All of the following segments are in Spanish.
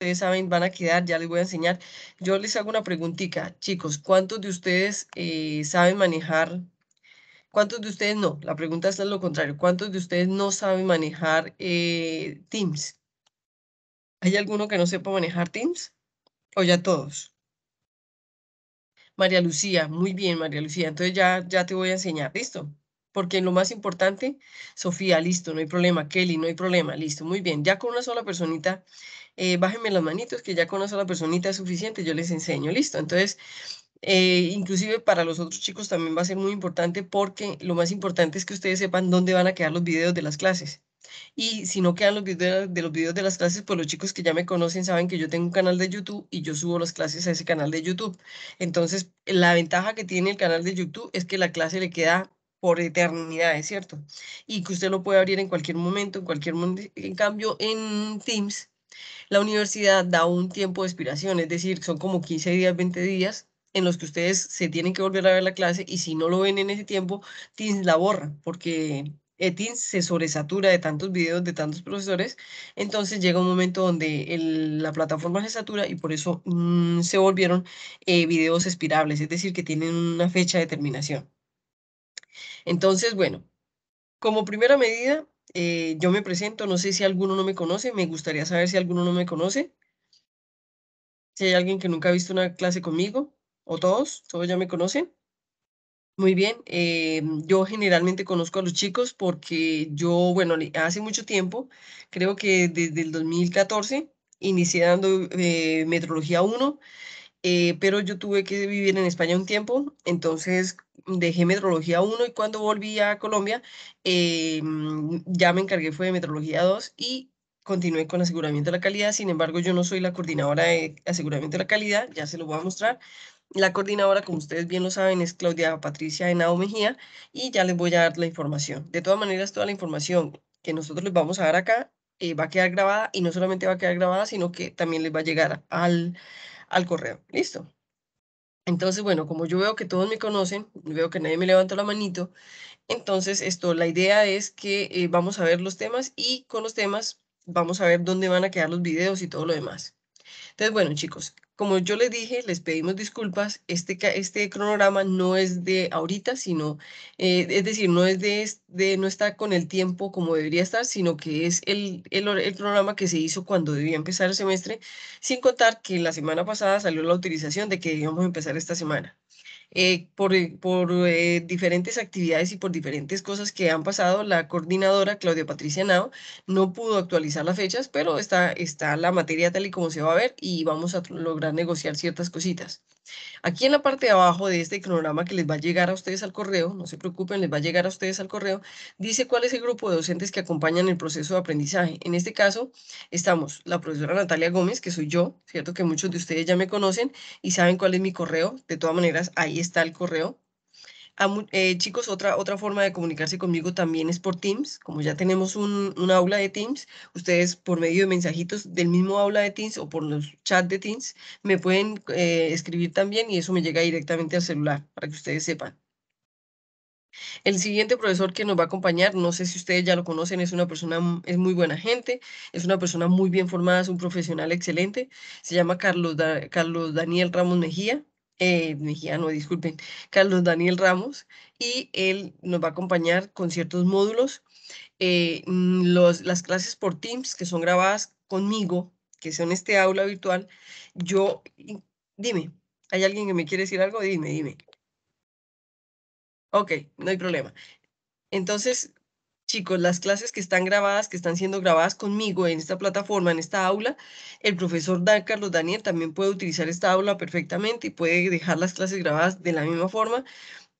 ustedes saben, van a quedar, ya les voy a enseñar. Yo les hago una preguntita, chicos, ¿cuántos de ustedes eh, saben manejar? ¿Cuántos de ustedes no? La pregunta es lo contrario. ¿Cuántos de ustedes no saben manejar eh, Teams? ¿Hay alguno que no sepa manejar Teams? ¿O ya todos? María Lucía, muy bien, María Lucía. Entonces ya, ya te voy a enseñar, ¿listo? porque lo más importante, Sofía, listo, no hay problema, Kelly, no hay problema, listo, muy bien, ya con una sola personita, eh, bájenme las manitos, que ya con una sola personita es suficiente, yo les enseño, listo. Entonces, eh, inclusive para los otros chicos también va a ser muy importante porque lo más importante es que ustedes sepan dónde van a quedar los videos de las clases. Y si no quedan los videos de los videos de las clases, pues los chicos que ya me conocen saben que yo tengo un canal de YouTube y yo subo las clases a ese canal de YouTube. Entonces, la ventaja que tiene el canal de YouTube es que la clase le queda por eternidad, es ¿cierto? Y que usted lo puede abrir en cualquier momento, en cualquier momento. En cambio, en Teams, la universidad da un tiempo de expiración, es decir, son como 15 días, 20 días en los que ustedes se tienen que volver a ver la clase y si no lo ven en ese tiempo, Teams la borra porque eh, Teams se sobresatura de tantos videos, de tantos profesores, entonces llega un momento donde la plataforma se satura y por eso mm, se volvieron eh, videos expirables, es decir, que tienen una fecha de terminación. Entonces, bueno, como primera medida, eh, yo me presento, no sé si alguno no me conoce, me gustaría saber si alguno no me conoce. Si hay alguien que nunca ha visto una clase conmigo, o todos, todos ya me conocen. Muy bien, eh, yo generalmente conozco a los chicos porque yo, bueno, hace mucho tiempo, creo que desde el 2014, inicié dando eh, metrología 1 eh, pero yo tuve que vivir en España un tiempo, entonces dejé Metrología 1 y cuando volví a Colombia eh, mm, ya me encargué fue de Metrología 2 y continué con aseguramiento de la calidad, sin embargo yo no soy la coordinadora de aseguramiento de la calidad, ya se lo voy a mostrar. La coordinadora, como ustedes bien lo saben, es Claudia Patricia Henao Mejía y ya les voy a dar la información. De todas maneras, toda la información que nosotros les vamos a dar acá eh, va a quedar grabada y no solamente va a quedar grabada, sino que también les va a llegar al, al correo. Listo. Entonces, bueno, como yo veo que todos me conocen, veo que nadie me levanta la manito, entonces esto, la idea es que eh, vamos a ver los temas y con los temas vamos a ver dónde van a quedar los videos y todo lo demás. Entonces, bueno, chicos, como yo les dije, les pedimos disculpas. Este, este cronograma no es de ahorita, sino, eh, es decir, no es de, no está con el tiempo como debería estar, sino que es el, el, el, cronograma que se hizo cuando debía empezar el semestre, sin contar que la semana pasada salió la utilización de que debíamos empezar esta semana. Eh, por, eh, eh, diferentes actividades y por diferentes cosas que han pasado, la coordinadora Claudia Patricia Nao no pudo actualizar las fechas, pero está, está la materia tal y como se va a ver y vamos a lograr negociar ciertas cositas. Aquí en la parte de abajo de este cronograma que les va a llegar a ustedes al correo, no se preocupen, les va a llegar a ustedes al correo, dice cuál es el grupo de docentes que acompañan el proceso de aprendizaje. En este caso estamos la profesora Natalia Gómez, que soy yo, cierto que muchos de ustedes ya me conocen y saben cuál es mi correo. De todas maneras, ahí está el correo eh, chicos, otra, otra forma de comunicarse conmigo también es por Teams. Como ya tenemos un, aula de Teams, ustedes por medio de mensajitos del mismo aula de Teams o por los chats de Teams me pueden eh, escribir también y eso me llega directamente al celular para que ustedes sepan. El siguiente profesor que nos va a acompañar, no sé si ustedes ya lo conocen, es una persona, es muy buena gente, es una persona muy bien formada, es un profesional excelente. Se llama Carlos, Carlos Daniel Ramos Mejía eh, ah, disculpen, Carlos Daniel Ramos, y él nos va a acompañar con ciertos módulos. Eh, mm, los, las clases por Teams que son grabadas conmigo, que son este aula virtual, yo, dime, ¿hay alguien que me quiere decir algo? Dime, dime. Ok, no hay problema. Entonces, chicos, las clases que están grabadas, que están siendo grabadas conmigo en esta plataforma, en esta aula, el profesor Dan Carlos Daniel también puede utilizar esta aula perfectamente y puede dejar las clases grabadas de la misma forma,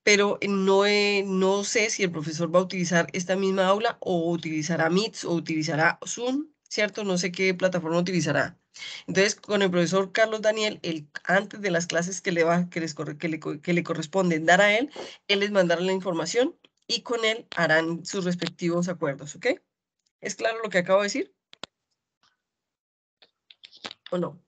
pero eh, no, eh, no sé si el profesor va a utilizar esta misma aula o utilizará Meets o utilizará Zoom, ¿cierto? No sé qué plataforma utilizará. Entonces, con el profesor Carlos Daniel, el, antes de las clases que le, va, que, que, le, que le corresponden dar a él, él les mandará la información y con él harán sus respectivos acuerdos, ¿ok? ¿Es claro lo que acabo de decir? ¿O no?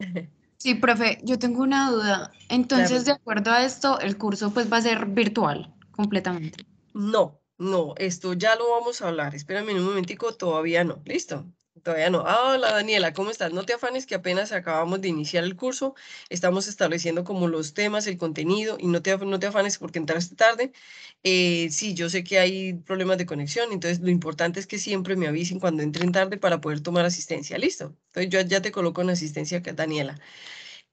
Sí, profe, yo tengo una duda. Entonces, de acuerdo a esto, el curso pues va a ser virtual completamente. No, no, esto ya lo vamos a hablar. Espérame un momentico, todavía no. ¿Listo? Todavía no. Ah, hola Daniela, ¿cómo estás? No te afanes que apenas acabamos de iniciar el curso. Estamos estableciendo como los temas, el contenido y no te, no te afanes porque entraste tarde. Eh, sí, yo sé que hay problemas de conexión, entonces lo importante es que siempre me avisen cuando entren tarde para poder tomar asistencia. Listo. Entonces yo ya te coloco en asistencia, Daniela.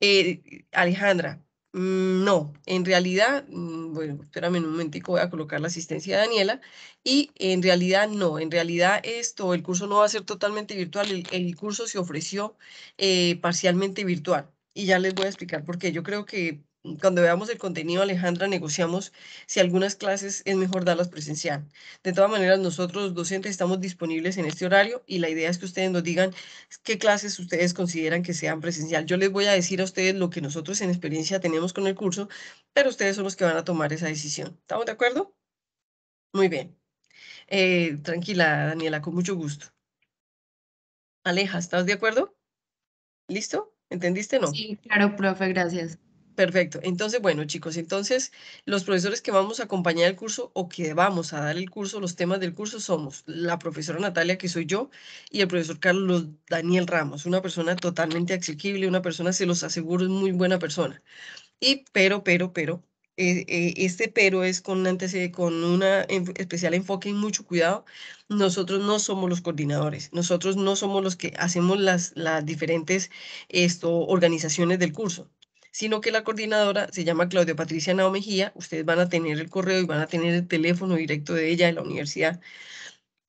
Eh, Alejandra, Mm, no, en realidad, mm, bueno, espérame un momentico, voy a colocar la asistencia de Daniela. Y en realidad no, en realidad esto, el curso no va a ser totalmente virtual, el, curso se ofreció eh, parcialmente virtual. Y ya les voy a explicar por qué. Yo creo que cuando veamos el contenido, Alejandra, negociamos si algunas clases es mejor darlas presencial. De todas maneras, nosotros docentes estamos disponibles en este horario y la idea es que ustedes nos digan qué clases ustedes consideran que sean presencial. Yo les voy a decir a ustedes lo que nosotros en experiencia tenemos con el curso, pero ustedes son los que van a tomar esa decisión. ¿Estamos de acuerdo? Muy bien. Eh, tranquila, Daniela, con mucho gusto. Aleja, ¿estás de acuerdo? ¿Listo? ¿Entendiste? No. Sí, claro, profe, gracias. Perfecto. Entonces, bueno, chicos, entonces los profesores que vamos a acompañar el curso o que vamos a dar el curso, los temas del curso somos la profesora Natalia, que soy yo, y el profesor Carlos Daniel Ramos, una persona totalmente accesible, una persona, se los aseguro, es muy buena persona. Y pero, pero, pero, eh, eh, este pero es con, un con una especial enfoque y mucho cuidado. Nosotros no somos los coordinadores, nosotros no somos los que hacemos las, las diferentes esto, organizaciones del curso sino que la coordinadora se llama Claudia Patricia Nao Mejía, ustedes van a tener el correo y van a tener el teléfono directo de ella, de la universidad.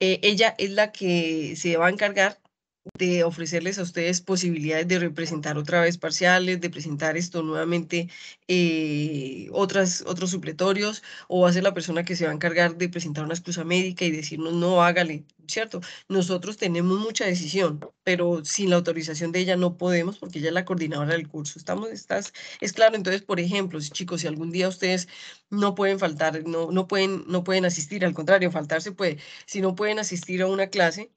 Eh, ella es la que se va a encargar de ofrecerles a ustedes posibilidades de representar otra vez parciales, de presentar esto nuevamente eh, otras, otros supletorios, o va a ser la persona que se va a encargar de presentar una excusa médica y decirnos no, hágale, ¿cierto? Nosotros tenemos mucha decisión, pero sin la autorización de ella no podemos porque ella es la coordinadora del curso. Estamos, estás, es claro, entonces, por ejemplo, chicos, si algún día ustedes no pueden faltar, no, no, pueden, no pueden asistir, al contrario, faltarse puede, si no pueden asistir a una clase,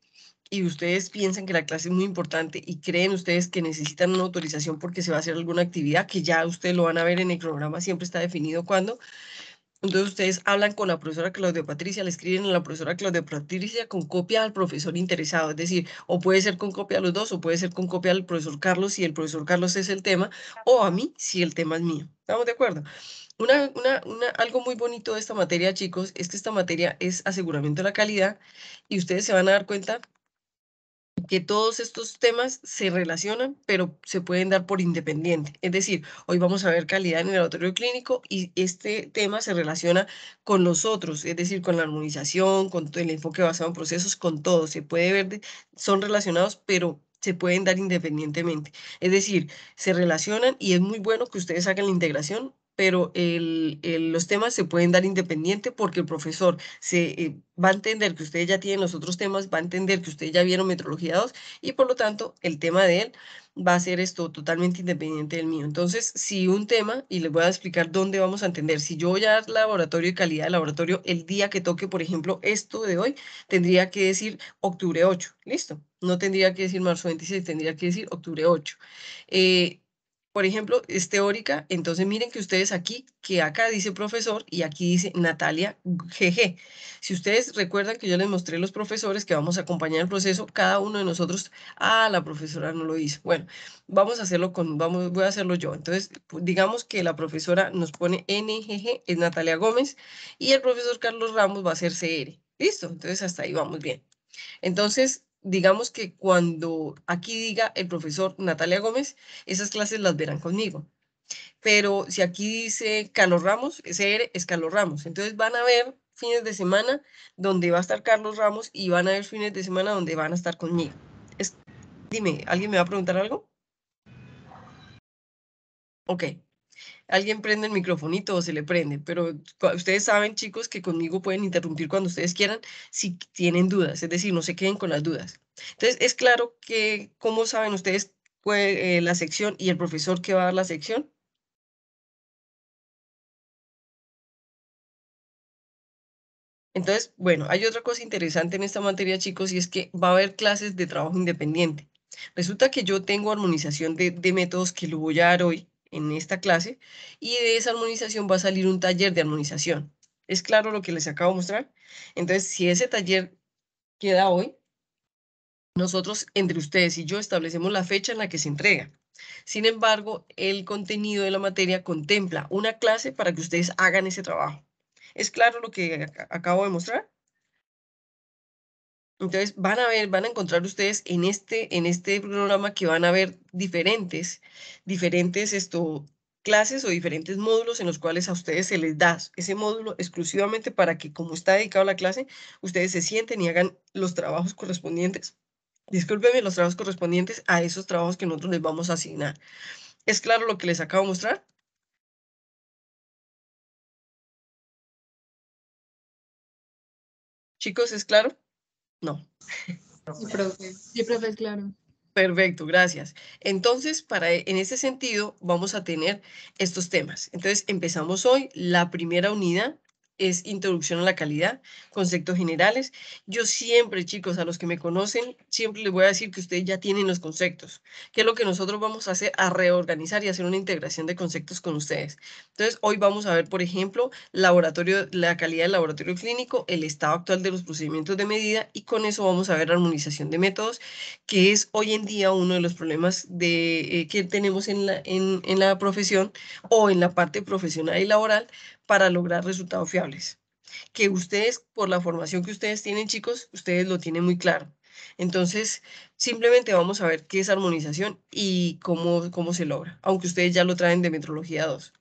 y ustedes piensan que la clase es muy importante y creen ustedes que necesitan una autorización porque se va a hacer alguna actividad, que ya ustedes lo van a ver en el programa, siempre está definido cuándo, entonces ustedes hablan con la profesora Claudia Patricia, le escriben a la profesora Claudia Patricia con copia al profesor interesado, es decir, o puede ser con copia a los dos, o puede ser con copia al profesor Carlos si el profesor Carlos es el tema, o a mí si el tema es mío. ¿Estamos de acuerdo? algo muy bonito de esta materia, chicos, es que esta materia es aseguramiento de la calidad y ustedes se van a dar cuenta que todos estos temas se relacionan, pero se pueden dar por independiente. Es decir, hoy vamos a ver calidad en el laboratorio clínico y este tema se relaciona con los otros, es decir, con la armonización, con el enfoque basado en procesos, con todo. Se puede ver, son relacionados, pero se pueden dar independientemente. Es decir, se relacionan y es muy bueno que ustedes hagan la integración pero los temas se pueden dar independiente porque el profesor se, eh, va a entender que ustedes ya tienen los otros temas, va a entender que ustedes ya vieron metrología 2 y por lo tanto el tema de él va a ser esto totalmente independiente del mío. Entonces, si un tema, y les voy a explicar dónde vamos a entender, si yo voy a dar laboratorio y calidad de laboratorio, el día que toque, por ejemplo, esto de hoy, tendría que decir octubre 8, listo. No tendría que decir marzo 26, tendría que decir octubre 8 por ejemplo, es teórica, entonces miren que ustedes aquí, que acá dice profesor y aquí dice Natalia GG. Si ustedes recuerdan que yo les mostré los profesores que vamos a acompañar el proceso, cada uno de nosotros, ah, la profesora no lo hizo. Bueno, vamos a hacerlo con, vamos, voy a hacerlo yo. Entonces, pues, digamos que la profesora nos pone NGG, es Natalia Gómez, y el profesor Carlos Ramos va a ser CR. Listo, entonces hasta ahí vamos bien. Entonces, digamos que cuando aquí diga el profesor Natalia Gómez, esas clases las verán conmigo. Pero si aquí dice Carlos Ramos, ese er es Carlos Ramos. Entonces van a ver fines de semana donde va a estar Carlos Ramos y van a ver fines de semana donde van a estar conmigo. dime, ¿alguien me va a preguntar algo? Ok alguien prende el microfonito o se le prende, pero ustedes saben, chicos, que conmigo pueden interrumpir cuando ustedes quieran si tienen dudas, es decir, no se queden con las dudas. Entonces, es claro que, ¿cómo saben ustedes eh, la sección y el profesor que va a dar la sección? Entonces, bueno, hay otra cosa interesante en esta materia, chicos, y es que va a haber clases de trabajo independiente. Resulta que yo tengo armonización de, de métodos que lo voy a dar hoy, en esta clase y de esa armonización va a salir un taller de armonización. ¿Es claro lo que les acabo de mostrar? Entonces, si ese taller queda hoy, nosotros, entre ustedes y yo, establecemos la fecha en la que se entrega. Sin embargo, el contenido de la materia contempla una clase para que ustedes hagan ese trabajo. ¿Es claro lo que acabo de mostrar? Entonces van a ver, van a encontrar ustedes en este, en este programa que van a ver diferentes, diferentes esto, clases o diferentes módulos en los cuales a ustedes se les da ese módulo exclusivamente para que como está dedicado la clase, ustedes se sienten y hagan los trabajos correspondientes. Discúlpenme, los trabajos correspondientes a esos trabajos que nosotros les vamos a asignar. ¿Es claro lo que les acabo de mostrar? Chicos, ¿es claro? No. Sí, pues. profe. Sí, claro. Perfecto, gracias. Entonces, para, e, en ese sentido, vamos a tener estos temas. Entonces, empezamos hoy la primera unidad es introducción a la calidad, conceptos generales. Yo siempre, chicos, a los que me conocen, siempre les voy a decir que ustedes ya tienen los conceptos, que es lo que nosotros vamos a hacer, a reorganizar y hacer una integración de conceptos con ustedes. Entonces, hoy vamos a ver, por ejemplo, laboratorio, la calidad del laboratorio clínico, el estado actual de los procedimientos de medida y con eso vamos a ver armonización de métodos, que es hoy en día uno de los problemas de, eh, que tenemos en la, en, en la profesión o en la parte profesional y laboral, para lograr resultados fiables. Que ustedes, por la formación que ustedes tienen, chicos, ustedes lo tienen muy claro. Entonces, simplemente vamos a ver qué es armonización y cómo, cómo se logra, aunque ustedes ya lo traen de metrología 2.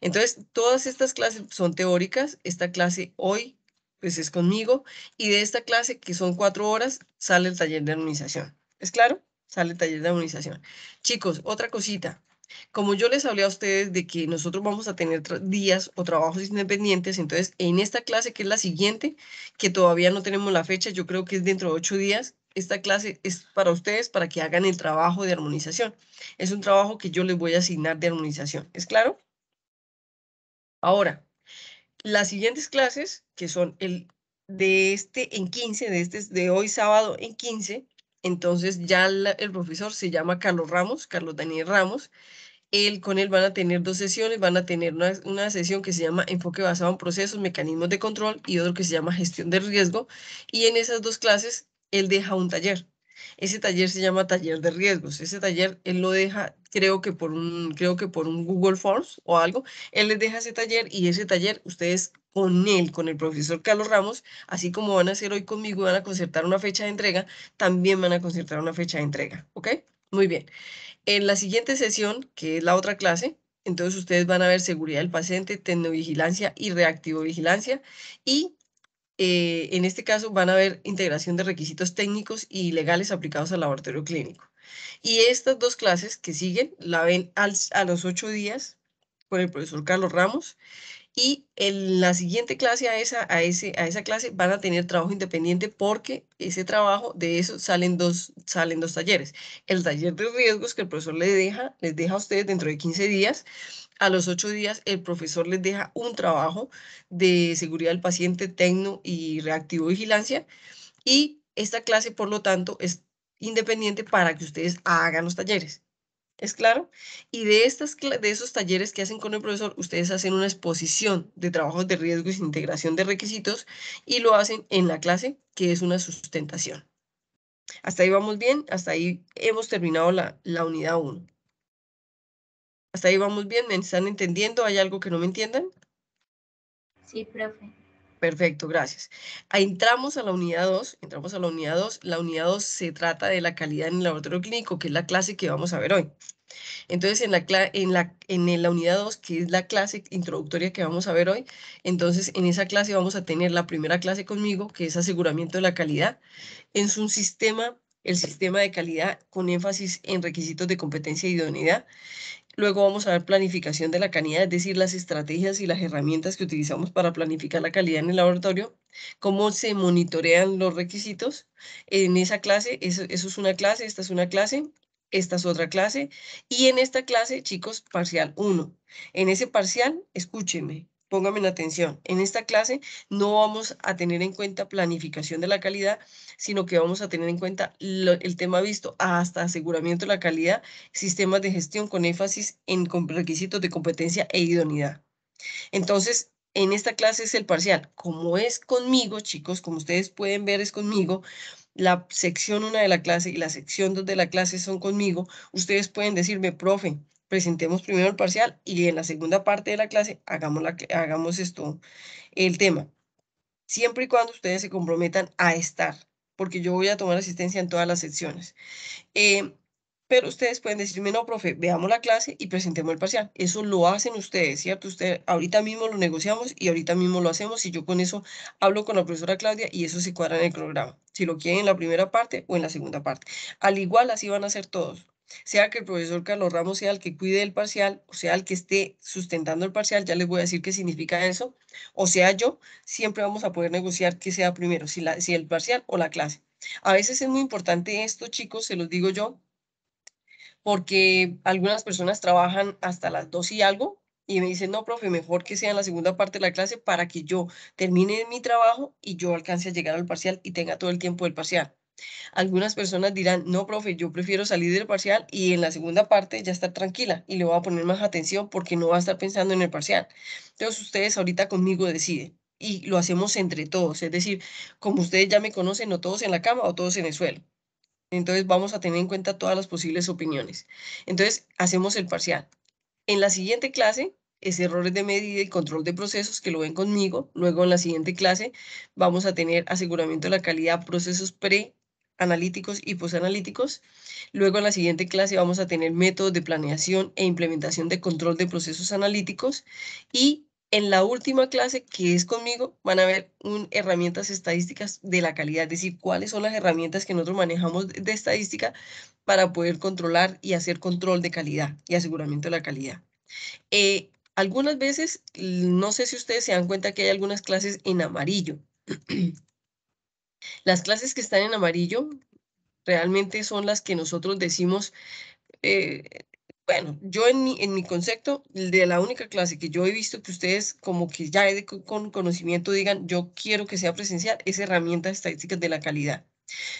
Entonces, todas estas clases son teóricas. Esta clase hoy pues es conmigo. Y de esta clase, que son cuatro horas, sale el taller de armonización. ¿Es claro? Sale el taller de armonización. Chicos, otra cosita. Como yo les hablé a ustedes de que nosotros vamos a tener días o trabajos independientes, entonces en esta clase que es la siguiente, que todavía no tenemos la fecha, yo creo que es dentro de ocho días, esta clase es para ustedes para que hagan el trabajo de armonización. Es un trabajo que yo les voy a asignar de armonización, ¿es claro? Ahora, las siguientes clases, que son el de este en 15, de este de hoy sábado en 15, entonces ya el, profesor se llama Carlos Ramos, Carlos Daniel Ramos, él, con él van a tener dos sesiones, van a tener una, sesión que se llama enfoque basado en procesos, mecanismos de control y otro que se llama gestión de riesgo. Y en esas dos clases, él deja un taller. Ese taller se llama taller de riesgos. Ese taller él lo deja, creo que por un, creo que por un Google Forms o algo. Él les deja ese taller y ese taller ustedes con él, con el profesor Carlos Ramos, así como van a hacer hoy conmigo, van a concertar una fecha de entrega, también van a concertar una fecha de entrega, ¿ok? Muy bien. En la siguiente sesión, que es la otra clase, entonces ustedes van a ver seguridad del paciente, tecnovigilancia y reactivovigilancia y eh, en este caso van a ver integración de requisitos técnicos y legales aplicados al laboratorio clínico. Y estas dos clases que siguen la ven a los ocho días con el profesor Carlos Ramos y en la siguiente clase a esa, a, esa clase van a tener trabajo independiente porque ese trabajo, de eso salen dos, salen dos talleres. El taller de riesgos que el profesor les deja, les deja a ustedes dentro de 15 días. A los 8 días el profesor les deja un trabajo de seguridad del paciente, tecno y reactivo vigilancia. Y esta clase, por lo tanto, es independiente para que ustedes hagan los talleres. ¿Es claro? Y de, estas, de esos talleres que hacen con el profesor, ustedes hacen una exposición de trabajos de riesgo y integración de requisitos y lo hacen en la clase, que es una sustentación. Hasta ahí vamos bien, hasta ahí hemos terminado la, la unidad 1. Hasta ahí vamos bien, ¿me están entendiendo? ¿Hay algo que no me entiendan? Sí, profe. Perfecto, gracias. Entramos a la unidad 2, entramos a la unidad 2. La unidad 2 se trata de la calidad en el laboratorio clínico, que es la clase que vamos a ver hoy. Entonces, en la, en la, en la unidad 2, que es la clase introductoria que vamos a ver hoy, entonces en esa clase vamos a tener la primera clase conmigo, que es aseguramiento de la calidad. Es un sistema el sistema de calidad con énfasis en requisitos de competencia y idoneidad. Luego vamos a ver planificación de la calidad, es decir, las estrategias y las herramientas que utilizamos para planificar la calidad en el laboratorio, cómo se monitorean los requisitos en esa clase, eso, es una clase, esta es una clase, esta es otra clase, y en esta clase, chicos, parcial 1. En ese parcial, escúchenme, Póngame en atención, en esta clase no vamos a tener en cuenta planificación de la calidad, sino que vamos a tener en cuenta el tema visto hasta aseguramiento de la calidad, sistemas de gestión con énfasis en requisitos de competencia e idoneidad. Entonces, en esta clase es el parcial. Como es conmigo, chicos, como ustedes pueden ver, es conmigo. La sección 1 de la clase y la sección 2 de la clase son conmigo. Ustedes pueden decirme, profe, presentemos primero el parcial y en la segunda parte de la clase hagamos, hagamos esto, el tema. Siempre y cuando ustedes se comprometan a estar, porque yo voy a tomar asistencia en todas las secciones. Eh, pero ustedes pueden decirme, no, profe, veamos la clase y presentemos el parcial. Eso lo hacen ustedes, ¿cierto? Usted, ahorita mismo lo negociamos y ahorita mismo lo hacemos y yo con eso hablo con la profesora Claudia y eso se cuadra en el programa. Si lo quieren en la primera parte o en la segunda parte. Al igual así van a ser todos sea que el profesor Carlos Ramos sea el que cuide el parcial, o sea el que esté sustentando el parcial, ya les voy a decir qué significa eso, o sea yo, siempre vamos a poder negociar qué sea primero, si, la, si el parcial o la clase. A veces es muy importante esto, chicos, se los digo yo, porque algunas personas trabajan hasta las dos y algo, y me dicen, no, profe, mejor que sea en la segunda parte de la clase para que yo termine mi trabajo y yo alcance a llegar al parcial y tenga todo el tiempo del parcial. Algunas personas dirán, no, profe, yo prefiero salir del parcial y en la segunda parte ya estar tranquila y le voy a poner más atención porque no va a estar pensando en el parcial. Entonces ustedes ahorita conmigo deciden y lo hacemos entre todos. Es decir, como ustedes ya me conocen, o todos en la cama o todos en el suelo. Entonces vamos a tener en cuenta todas las posibles opiniones. Entonces hacemos el parcial. En la siguiente clase es errores de medida y control de procesos que lo ven conmigo. Luego en la siguiente clase vamos a tener aseguramiento de la calidad, procesos pre analíticos y posanalíticos. Luego en la siguiente clase vamos a tener métodos de planeación e implementación de control de procesos analíticos y en la última clase que es conmigo van a ver un, herramientas estadísticas de la calidad, es decir, cuáles son las herramientas que nosotros manejamos de, estadística para poder controlar y hacer control de calidad y aseguramiento de la calidad. Eh, algunas veces, no sé si ustedes se dan cuenta que hay algunas clases en amarillo. Las clases que están en amarillo realmente son las que nosotros decimos, eh, bueno, yo en mi, concepto, de la única clase que yo he visto que ustedes como que ya con conocimiento digan, yo quiero que sea presencial, es herramientas estadísticas de la calidad.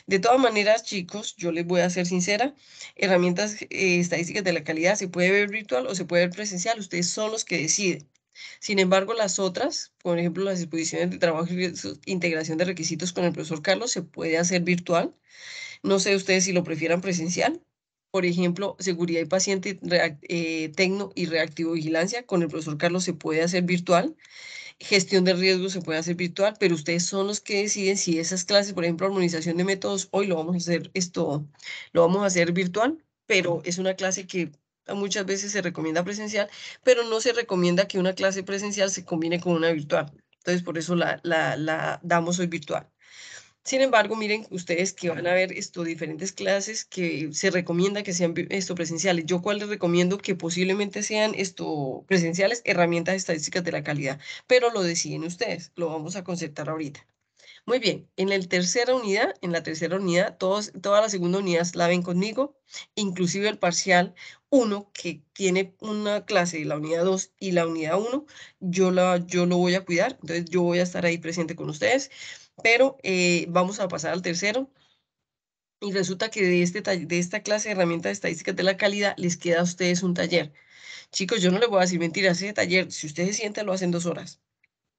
De todas maneras, chicos, yo les voy a ser sincera, herramientas eh, estadísticas de la calidad se puede ver virtual o se puede ver presencial, ustedes son los que deciden. Sin embargo, las otras, por ejemplo, las disposiciones de trabajo y integración de requisitos con el profesor Carlos, se puede hacer virtual. No sé ustedes si lo prefieran presencial. Por ejemplo, seguridad y paciente, eh, tecno y reactivo vigilancia con el profesor Carlos se puede hacer virtual. Gestión de riesgo se puede hacer virtual, pero ustedes son los que deciden si esas clases, por ejemplo, armonización de métodos, hoy lo vamos a hacer esto, lo vamos a hacer virtual, pero es una clase que muchas veces se recomienda presencial, pero no se recomienda que una clase presencial se combine con una virtual. Entonces, por eso la, la, la damos hoy virtual. Sin embargo, miren ustedes que van a ver esto, diferentes clases que se recomienda que sean esto presenciales. Yo cuál les recomiendo que posiblemente sean esto presenciales, herramientas estadísticas de la calidad, pero lo deciden ustedes, lo vamos a concertar ahorita. Muy bien, en la tercera unidad, en la tercera unidad, todos, toda la segunda unidad la ven conmigo, inclusive el parcial, uno que tiene una clase, la unidad 2 y la unidad 1, yo, la, yo lo voy a cuidar, entonces yo voy a estar ahí presente con ustedes, pero eh, vamos a pasar al tercero. Y resulta que de, este, de esta clase de herramientas de estadísticas de la calidad les queda a ustedes un taller. Chicos, yo no les voy a decir mentiras, ese taller, si ustedes sienten, lo hacen dos horas.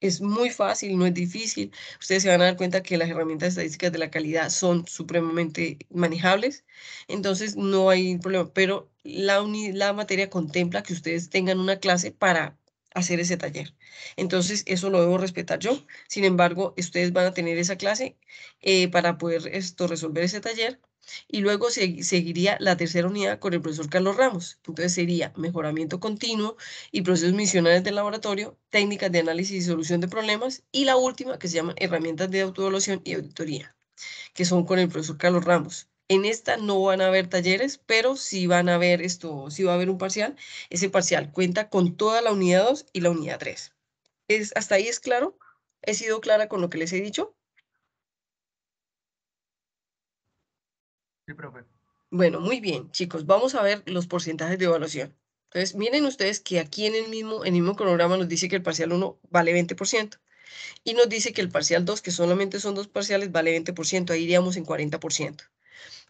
Es muy fácil, no es difícil. Ustedes se van a dar cuenta que las herramientas estadísticas de la calidad son supremamente manejables, entonces no hay problema, pero la, la materia contempla que ustedes tengan una clase para hacer ese taller. Entonces, eso lo debo respetar yo. Sin embargo, ustedes van a tener esa clase eh, para poder esto, resolver ese taller y luego seguiría la tercera unidad con el profesor Carlos Ramos. Entonces sería mejoramiento continuo y procesos misionales del laboratorio, técnicas de análisis y solución de problemas y la última que se llama herramientas de autoevaluación y auditoría, que son con el profesor Carlos Ramos. En esta no van a haber talleres, pero sí van a haber esto, sí va a haber un parcial. Ese parcial cuenta con toda la unidad 2 y la unidad 3. Es, ¿Hasta ahí es claro? ¿He sido clara con lo que les he dicho? Sí, Bueno, muy bien, chicos, vamos a ver los porcentajes de evaluación. Entonces, miren ustedes que aquí en el mismo, mismo cronograma nos dice que el parcial 1 vale 20%. Y nos dice que el parcial 2, que solamente son dos parciales, vale 20%. Ahí iríamos en 40%.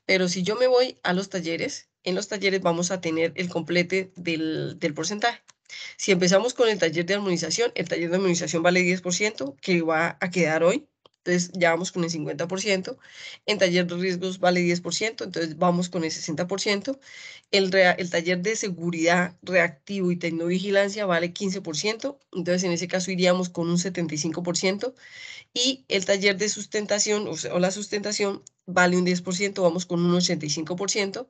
Pero si yo me voy a los talleres, en los talleres vamos a tener el complete del, del porcentaje. Si empezamos con el taller de armonización, el taller de armonización vale 10%, que va a quedar hoy entonces ya vamos con el 50%, en taller de riesgos vale 10%, entonces vamos con el 60%, el, el taller de seguridad reactivo y tecnovigilancia vale 15%, entonces en ese caso iríamos con un 75%, y el taller de sustentación o, la sustentación vale un 10%, vamos con un 85%,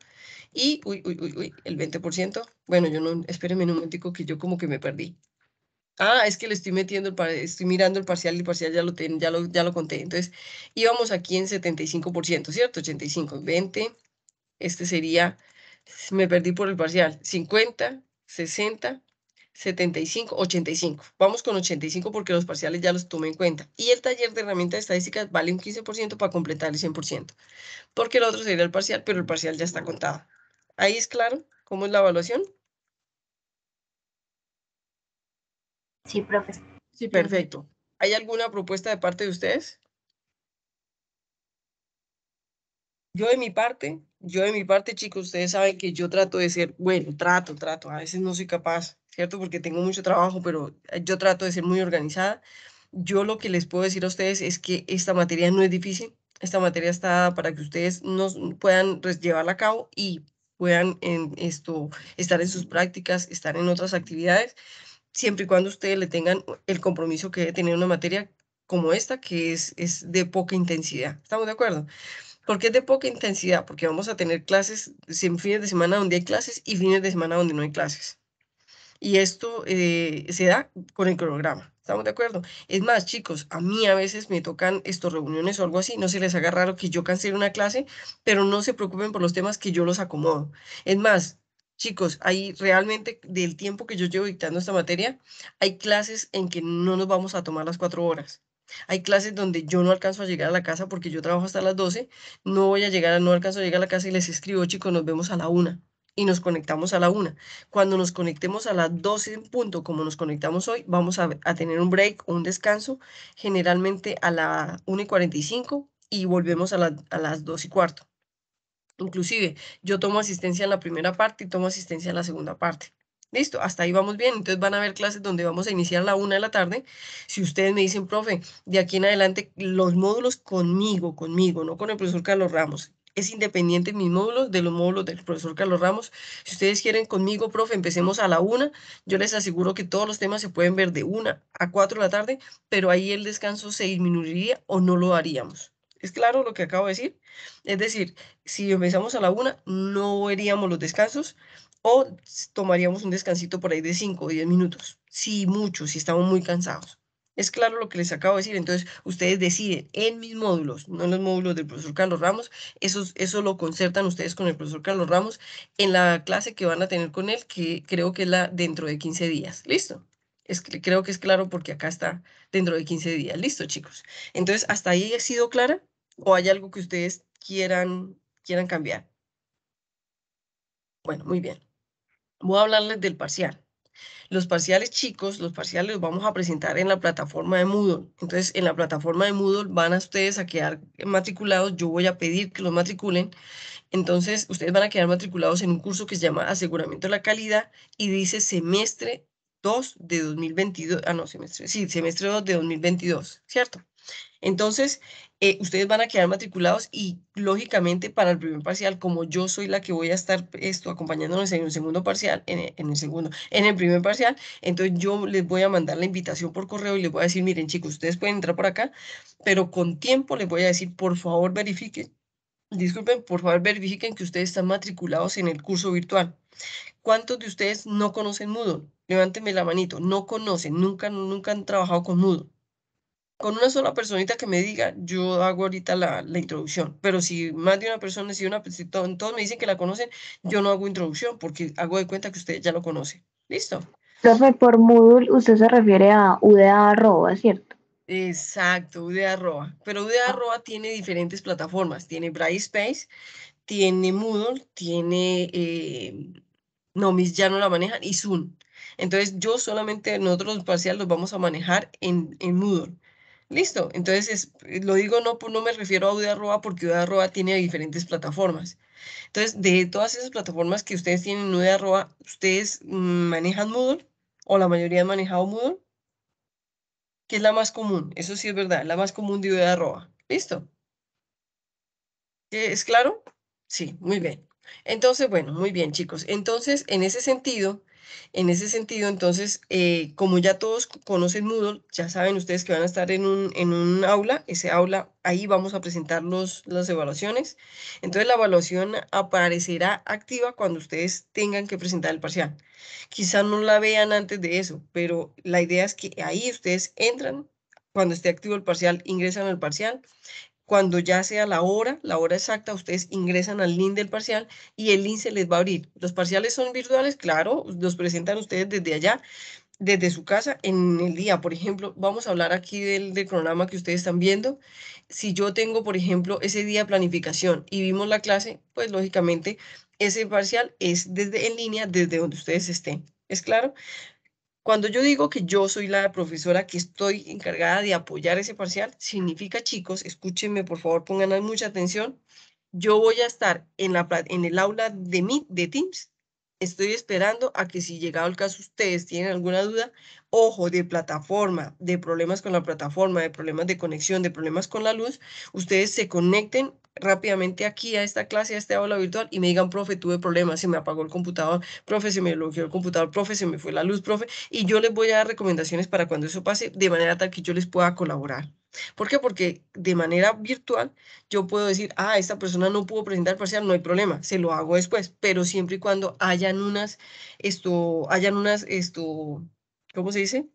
y uy, uy, uy, el 20%, bueno, yo no, espérenme un momentico que yo como que me perdí. Ah, es que le estoy metiendo, estoy mirando el parcial y el parcial ya lo, ya ya lo conté. Entonces, íbamos aquí en 75%, ¿cierto? 85, 20. Este sería, me perdí por el parcial, 50, 60, 75, 85. Vamos con 85 porque los parciales ya los tomé en cuenta. Y el taller de herramientas estadísticas vale un 15% para completar el 100%. Porque el otro sería el parcial, pero el parcial ya está contado. ¿Ahí es claro cómo es la evaluación? Sí, profe. Sí, perfecto. ¿Hay alguna propuesta de parte de ustedes? Yo de mi parte, yo de mi parte, chicos, ustedes saben que yo trato de ser, bueno, trato, trato, a veces no soy capaz, ¿cierto? Porque tengo mucho trabajo, pero eh, yo trato de ser muy organizada. Yo lo que les puedo decir a ustedes es que esta materia no es difícil, esta materia está para que ustedes nos puedan llevarla a cabo y puedan en esto, estar en sus prácticas, estar en otras actividades siempre y cuando ustedes le tengan el compromiso que debe tener una materia como esta, que es, es de poca intensidad. ¿Estamos de acuerdo? ¿Por qué es de poca intensidad? Porque vamos a tener clases sin fines de semana donde hay clases y fines de semana donde no hay clases. Y esto eh, se da con el cronograma. ¿Estamos de acuerdo? Es más, chicos, a mí a veces me tocan estas reuniones o algo así, no se les haga raro que yo cancele una clase, pero no se preocupen por los temas que yo los acomodo. Es más, chicos, hay realmente del tiempo que yo llevo dictando esta materia, hay clases en que no nos vamos a tomar las cuatro horas. Hay clases donde yo no alcanzo a llegar a la casa porque yo trabajo hasta las 12, no voy a llegar, no alcanzo a llegar a la casa y les escribo, chicos, nos vemos a la una y nos conectamos a la una. Cuando nos conectemos a las 12 en punto, como nos conectamos hoy, vamos a, tener un break, un descanso, generalmente a la 1 y 45 y volvemos a, a las 2 y cuarto. Inclusive, yo tomo asistencia en la primera parte y tomo asistencia en la segunda parte. Listo, hasta ahí vamos bien. Entonces van a haber clases donde vamos a iniciar a la una de la tarde. Si ustedes me dicen, profe, de aquí en adelante los módulos conmigo, conmigo, no con el profesor Carlos Ramos. Es independiente mis módulos de los módulos del profesor Carlos Ramos. Si ustedes quieren conmigo, profe, empecemos a la una. Yo les aseguro que todos los temas se pueden ver de una a cuatro de la tarde, pero ahí el descanso se disminuiría o no lo haríamos. ¿Es claro lo que acabo de decir? Es decir, si empezamos a la una, no veríamos los descansos o tomaríamos un descansito por ahí de 5 o 10 minutos. Sí, mucho, si estamos muy cansados. Es claro lo que les acabo de decir. Entonces, ustedes deciden en mis módulos, no en los módulos del profesor Carlos Ramos. Eso, eso lo concertan ustedes con el profesor Carlos Ramos en la clase que van a tener con él, que creo que es la dentro de 15 días. ¿Listo? Es, creo que es claro porque acá está dentro de 15 días. ¿Listo, chicos? Entonces, ¿hasta ahí ha sido clara? o hay algo que ustedes quieran, quieran cambiar. Bueno, muy bien. Voy a hablarles del parcial. Los parciales chicos, los parciales los vamos a presentar en la plataforma de Moodle. Entonces, en la plataforma de Moodle van a ustedes a quedar matriculados. Yo voy a pedir que los matriculen. Entonces, ustedes van a quedar matriculados en un curso que se llama Aseguramiento de la Calidad y dice semestre 2 de 2022. Ah, no, semestre, sí, semestre 2 de 2022, ¿cierto? Entonces, eh, ustedes van a quedar matriculados y lógicamente para el primer parcial, como yo soy la que voy a estar esto acompañándonos en el segundo parcial, en el, segundo, en el primer parcial, entonces yo les voy a mandar la invitación por correo y les voy a decir, miren chicos, ustedes pueden entrar por acá, pero con tiempo les voy a decir, por favor verifiquen, disculpen, por favor verifiquen que ustedes están matriculados en el curso virtual. ¿Cuántos de ustedes no conocen Moodle? Levántenme la manito, no conocen, nunca, nunca han trabajado con Moodle con una sola personita que me diga, yo hago ahorita la, introducción. Pero si más de una persona, si una todos, me dicen que la conocen, yo no hago introducción porque hago de cuenta que usted ya lo conoce. Listo. por Moodle usted se refiere a UDA arroba, ¿cierto? Exacto, UDA arroba. Pero UDA ah. arroba tiene diferentes plataformas. Tiene Brightspace, tiene Moodle, tiene eh, Nomis, ya no la manejan, y Zoom. Entonces yo solamente, nosotros los parciales los vamos a manejar en Moodle. Listo. Entonces, eh, lo digo no, no me refiero a UDA porque UDA tiene diferentes plataformas. Entonces, de todas esas plataformas que ustedes tienen en UDA, ¿ustedes manejan Moodle? ¿O la mayoría han manejado Moodle? Que es la más común. Eso sí es verdad, la más común de UDA. Arroba. Listo. ¿Es claro? Sí, muy bien. Entonces, bueno, muy bien, chicos. Entonces, en ese sentido, en ese sentido, entonces, eh, como ya todos conocen Moodle, ya saben ustedes que van a estar en un, en un aula, ese aula, ahí vamos a presentar las evaluaciones. Entonces, la evaluación aparecerá activa cuando ustedes tengan que presentar el parcial. Quizás no la vean antes de eso, pero la idea es que ahí ustedes entran, cuando esté activo el parcial, ingresan al parcial, cuando ya sea la hora, la hora exacta, ustedes ingresan al link del parcial y el link se les va a abrir. Los parciales son virtuales, claro, los presentan ustedes desde allá, desde su casa en el día. Por ejemplo, vamos a hablar aquí del, cronograma que ustedes están viendo. Si yo tengo, por ejemplo, ese día planificación y vimos la clase, pues lógicamente ese parcial es desde en línea, desde donde ustedes estén. ¿Es claro? Cuando yo digo que yo soy la profesora que estoy encargada de apoyar ese parcial, significa, chicos, escúchenme, por favor, pongan mucha atención. Yo voy a estar en, la, en el aula de, mi, de Teams. Estoy esperando a que si llega el caso ustedes tienen alguna duda, ojo, de plataforma, de problemas con la plataforma, de problemas de conexión, de problemas con la luz, ustedes se conecten rápidamente aquí a esta clase, a esta aula virtual y me digan, profe, tuve problemas, se me apagó el computador, profe, se me bloqueó el computador, profe, se me fue la luz, profe, y yo les voy a dar recomendaciones para cuando eso pase de manera tal que yo les pueda colaborar. ¿Por qué? Porque de manera virtual yo puedo decir, ah, esta persona no pudo presentar parcial, no hay problema, se lo hago después, pero siempre y cuando hayan unas, esto, hayan unas, esto, ¿cómo se dice?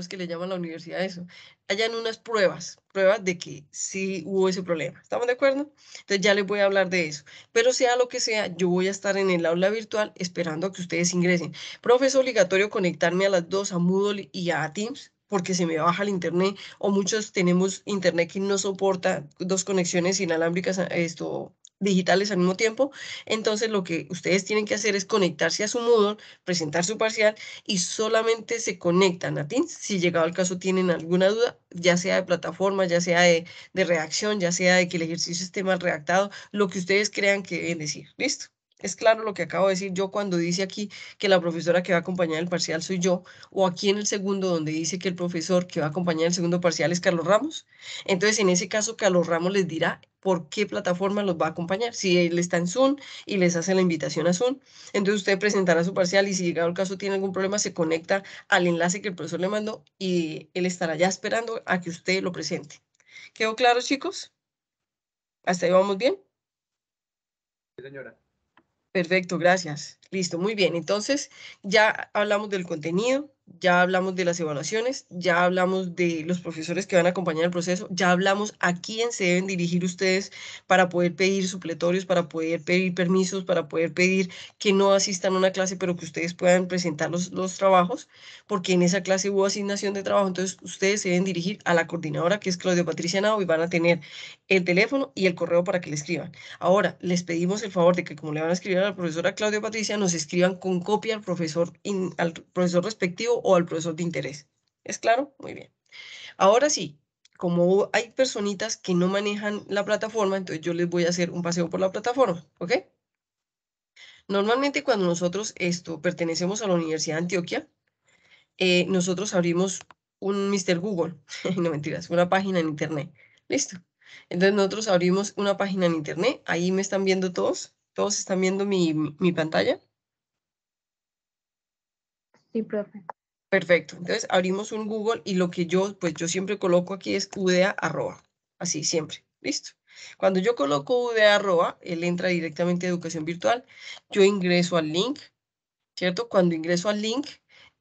es que le llaman a la universidad eso? Hayan unas pruebas, pruebas de que sí hubo ese problema. ¿Estamos de acuerdo? Entonces ya les voy a hablar de eso. Pero sea lo que sea, yo voy a estar en el aula virtual esperando a que ustedes ingresen. Profesor, es obligatorio conectarme a las dos, a Moodle y a Teams porque se me baja el internet o muchos tenemos internet que no soporta dos conexiones inalámbricas esto digitales al mismo tiempo. Entonces, lo que ustedes tienen que hacer es conectarse a su Moodle, presentar su parcial y solamente se conectan a Teams. Si llegado al caso tienen alguna duda, ya sea de plataforma, ya sea de, de ya sea de que el ejercicio esté mal redactado, lo que ustedes crean que deben decir. ¿Listo? Es claro lo que acabo de decir yo cuando dice aquí que la profesora que va a acompañar el parcial soy yo, o aquí en el segundo donde dice que el profesor que va a acompañar el segundo parcial es Carlos Ramos. Entonces, en ese caso, Carlos Ramos les dirá por qué plataforma los va a acompañar. Si él está en Zoom y les hace la invitación a Zoom, entonces usted presentará su parcial y si llegado el caso tiene algún problema, se conecta al enlace que el profesor le mandó y él estará ya esperando a que usted lo presente. ¿Quedó claro, chicos? ¿Hasta ahí vamos bien? Sí, señora. Perfecto, gracias. Listo, muy bien. Entonces, ya hablamos del contenido, ya hablamos de las evaluaciones, ya hablamos de los profesores que van a acompañar el proceso, ya hablamos a quién se deben dirigir ustedes para poder pedir supletorios, para poder pedir permisos, para poder pedir que no asistan a una clase, pero que ustedes puedan presentar los, trabajos, porque en esa clase hubo asignación de trabajo, entonces ustedes se deben dirigir a la coordinadora, que es Claudio Patricia Nao, y van a tener el teléfono y el correo para que le escriban. Ahora, les pedimos el favor de que como le van a escribir a la profesora Claudia Patricia, nos escriban con copia al profesor, al profesor respectivo o al profesor de interés. ¿Es claro? Muy bien. Ahora sí, como hay personitas que no manejan la plataforma, entonces yo les voy a hacer un paseo por la plataforma, ¿ok? Normalmente cuando nosotros esto pertenecemos a la Universidad de Antioquia, eh, nosotros abrimos un Mr. Google, no mentiras, una página en internet, listo. Entonces nosotros abrimos una página en internet, ahí me están viendo todos, todos están viendo mi, mi pantalla. Sí, profe. Perfecto. Entonces abrimos un Google y lo que yo, pues yo siempre coloco aquí es UDA Así siempre. Listo. Cuando yo coloco UDA él entra directamente a educación virtual. Yo ingreso al link, ¿cierto? Cuando ingreso al link,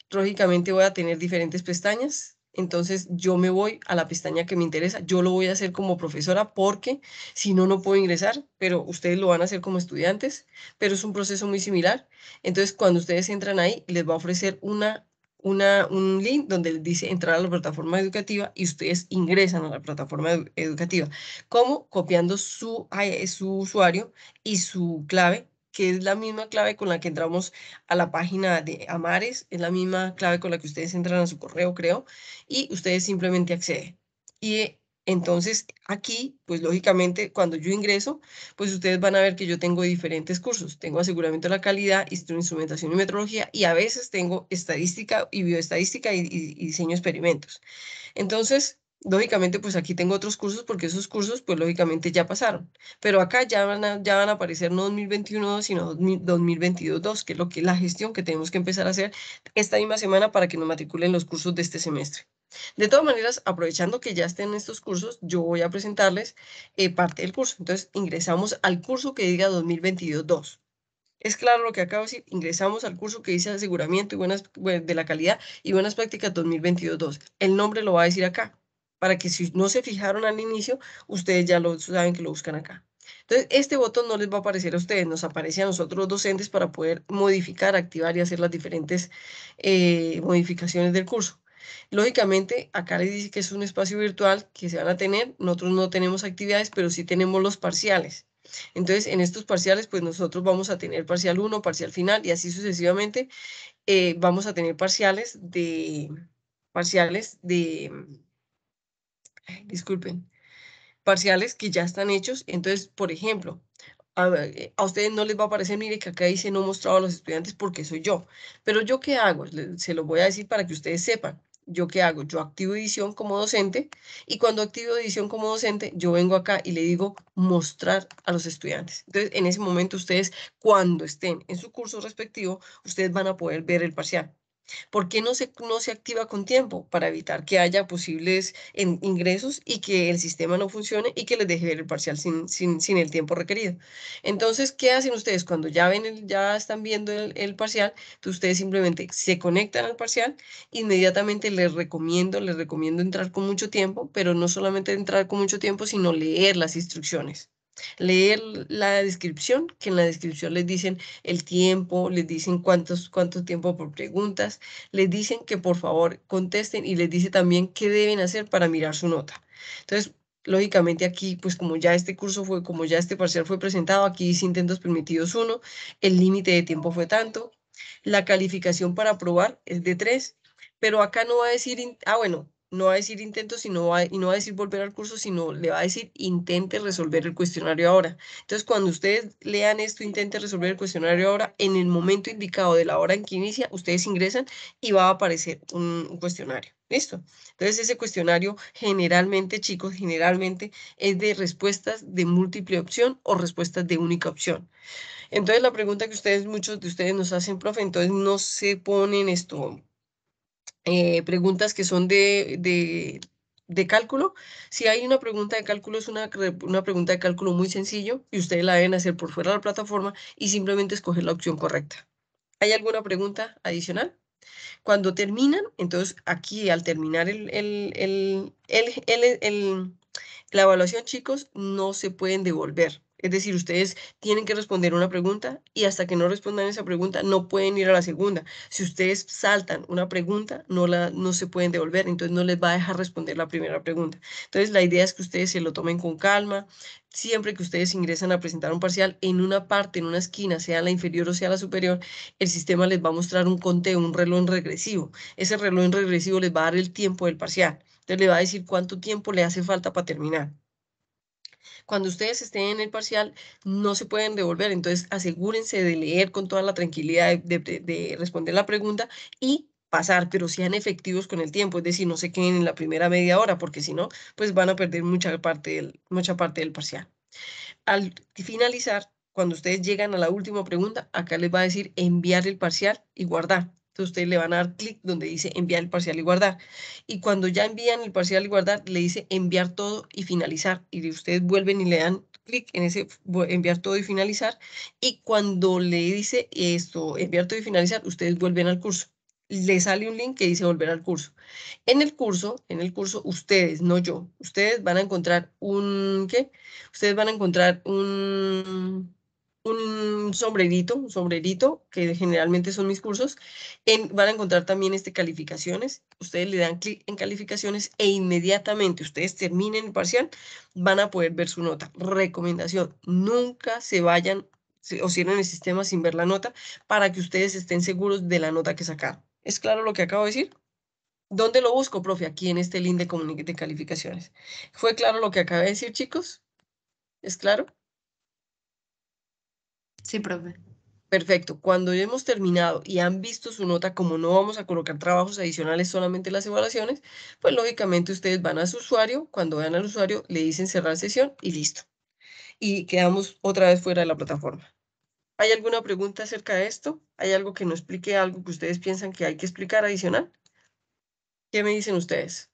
lógicamente voy a tener diferentes pestañas entonces yo me voy a la pestaña que me interesa. Yo lo voy a hacer como profesora porque si no, no puedo ingresar, pero ustedes lo van a hacer como estudiantes, pero es un proceso muy similar. Entonces cuando ustedes entran ahí, les va a ofrecer una, un link donde dice entrar a la plataforma educativa y ustedes ingresan a la plataforma educativa. como Copiando su, su usuario y su clave que es la misma clave con la que entramos a la página de Amares, es la misma clave con la que ustedes entran a su correo, creo, y ustedes simplemente acceden. Y entonces aquí, pues lógicamente, cuando yo ingreso, pues ustedes van a ver que yo tengo diferentes cursos. Tengo aseguramiento de la calidad, instrumentación y metrología, y a veces tengo estadística y bioestadística y, diseño experimentos. Entonces, Lógicamente, pues aquí tengo otros cursos porque esos cursos, pues lógicamente ya pasaron. Pero acá ya van a, ya van a aparecer no 2021, sino 2022, que es lo que, la gestión que tenemos que empezar a hacer esta misma semana para que nos matriculen los cursos de este semestre. De todas maneras, aprovechando que ya estén estos cursos, yo voy a presentarles eh, parte del curso. Entonces, ingresamos al curso que diga 2022-2. Es claro lo que acabo de decir, ingresamos al curso que dice aseguramiento y buenas, de la calidad y buenas prácticas 2022-2. El nombre lo va a decir acá para que si no se fijaron al inicio, ustedes ya lo saben que lo buscan acá. Entonces, este botón no les va a aparecer a ustedes, nos aparece a nosotros los docentes para poder modificar, activar y hacer las diferentes eh, modificaciones del curso. Lógicamente, acá les dice que es un espacio virtual que se van a tener. Nosotros no tenemos actividades, pero sí tenemos los parciales. Entonces, en estos parciales, pues nosotros vamos a tener parcial 1, parcial final y así sucesivamente. Eh, vamos a tener parciales de, parciales de, disculpen, parciales que ya están hechos. Entonces, por ejemplo, a, ustedes no les va a parecer, mire, que acá dice no mostrado a los estudiantes porque soy yo. Pero yo qué hago, se lo voy a decir para que ustedes sepan. ¿Yo qué hago? Yo activo edición como docente y cuando activo edición como docente, yo vengo acá y le digo mostrar a los estudiantes. Entonces, en ese momento ustedes, cuando estén en su curso respectivo, ustedes van a poder ver el parcial. ¿Por qué no se, activa con tiempo? Para evitar que haya posibles ingresos y que el sistema no funcione y que les deje ver el parcial sin, el tiempo requerido. Entonces, ¿qué hacen ustedes? Cuando ya, ven ya están viendo el, parcial, ustedes simplemente se conectan al parcial, inmediatamente les recomiendo, les recomiendo entrar con mucho tiempo, pero no solamente entrar con mucho tiempo, sino leer las instrucciones leer la descripción, que en la descripción les dicen el tiempo, les dicen cuántos, cuánto tiempo por preguntas, les dicen que por favor contesten y les dice también qué deben hacer para mirar su nota. Entonces, lógicamente aquí, pues como ya este curso fue, como ya este parcial fue presentado, aquí sin intentos permitidos uno, el límite de tiempo fue tanto, la calificación para aprobar es de tres, pero acá no va a decir, ah bueno, no va a decir intento, sino va, y no va a decir volver al curso, sino le va a decir intente resolver el cuestionario ahora. Entonces, cuando ustedes lean esto, intente resolver el cuestionario ahora, en el momento indicado de la hora en que inicia, ustedes ingresan y va a aparecer un, un cuestionario. ¿Listo? Entonces, ese cuestionario generalmente, chicos, generalmente es de respuestas de múltiple opción o respuestas de única opción. Entonces, la pregunta que ustedes, muchos de ustedes nos hacen, profe, entonces no se ponen esto eh, preguntas que son de, cálculo. Si hay una pregunta de cálculo, es una, pregunta de cálculo muy sencillo y ustedes la deben hacer por fuera de la plataforma y simplemente escoger la opción correcta. ¿Hay alguna pregunta adicional? Cuando terminan, entonces aquí al terminar el, la evaluación, chicos, no se pueden devolver. Es decir, ustedes tienen que responder una pregunta y hasta que no respondan esa pregunta no pueden ir a la segunda. Si ustedes saltan una pregunta, no, la, no se pueden devolver, entonces no les va a dejar responder la primera pregunta. Entonces la idea es que ustedes se lo tomen con calma. Siempre que ustedes ingresan a presentar un parcial, en una parte, en una esquina, sea la inferior o sea la superior, el sistema les va a mostrar un conteo, un reloj regresivo. Ese reloj regresivo les va a dar el tiempo del parcial. Entonces le va a decir cuánto tiempo le hace falta para terminar. Cuando ustedes estén en el parcial, no se pueden devolver, entonces asegúrense de leer con toda la tranquilidad, de, responder la pregunta y pasar, pero sean efectivos con el tiempo, es decir, no se queden en la primera media hora, porque si no, pues van a perder mucha parte mucha parte del parcial. Al finalizar, cuando ustedes llegan a la última pregunta, acá les va a decir enviar el parcial y guardar. Entonces ustedes le van a dar clic donde dice enviar el parcial y guardar. Y cuando ya envían el parcial y guardar, le dice enviar todo y finalizar. Y ustedes vuelven y le dan clic en ese enviar todo y finalizar. Y cuando le dice esto, enviar todo y finalizar, ustedes vuelven al curso le sale un link que dice volver al curso. En el curso, en el curso, ustedes, no yo, ustedes van a encontrar un, ¿qué? Ustedes van a encontrar un, un sombrerito, un sombrerito, que generalmente son mis cursos. van a encontrar también este calificaciones. Ustedes le dan clic en calificaciones e inmediatamente ustedes terminen el parcial, van a poder ver su nota. Recomendación, nunca se vayan o cierren el sistema sin ver la nota para que ustedes estén seguros de la nota que sacaron. ¿Es claro lo que acabo de decir? ¿Dónde lo busco, profe? Aquí en este link de, de calificaciones. ¿Fue claro lo que acabo de decir, chicos? ¿Es claro? Sí, profe. Perfecto. Cuando ya hemos terminado y han visto su nota, como no vamos a colocar trabajos adicionales, solamente las evaluaciones, pues lógicamente ustedes van a su usuario, cuando vean al usuario le dicen cerrar sesión y listo. Y quedamos otra vez fuera de la plataforma. ¿Hay alguna pregunta acerca de esto? ¿Hay algo que no explique, algo que ustedes piensan que hay que explicar adicional? ¿Qué me dicen ustedes?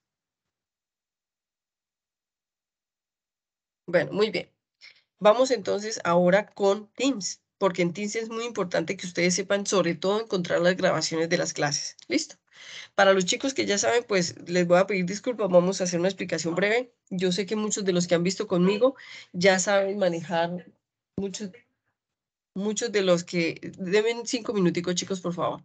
Bueno, muy bien. Vamos entonces ahora con Teams, porque en Teams es muy importante que ustedes sepan sobre todo encontrar las grabaciones de las clases. Listo. Para los chicos que ya saben, pues les voy a pedir disculpas, vamos a hacer una explicación breve. Yo sé que muchos de los que han visto conmigo ya saben manejar muchos, muchos de los que... Deben cinco minuticos, chicos, por favor.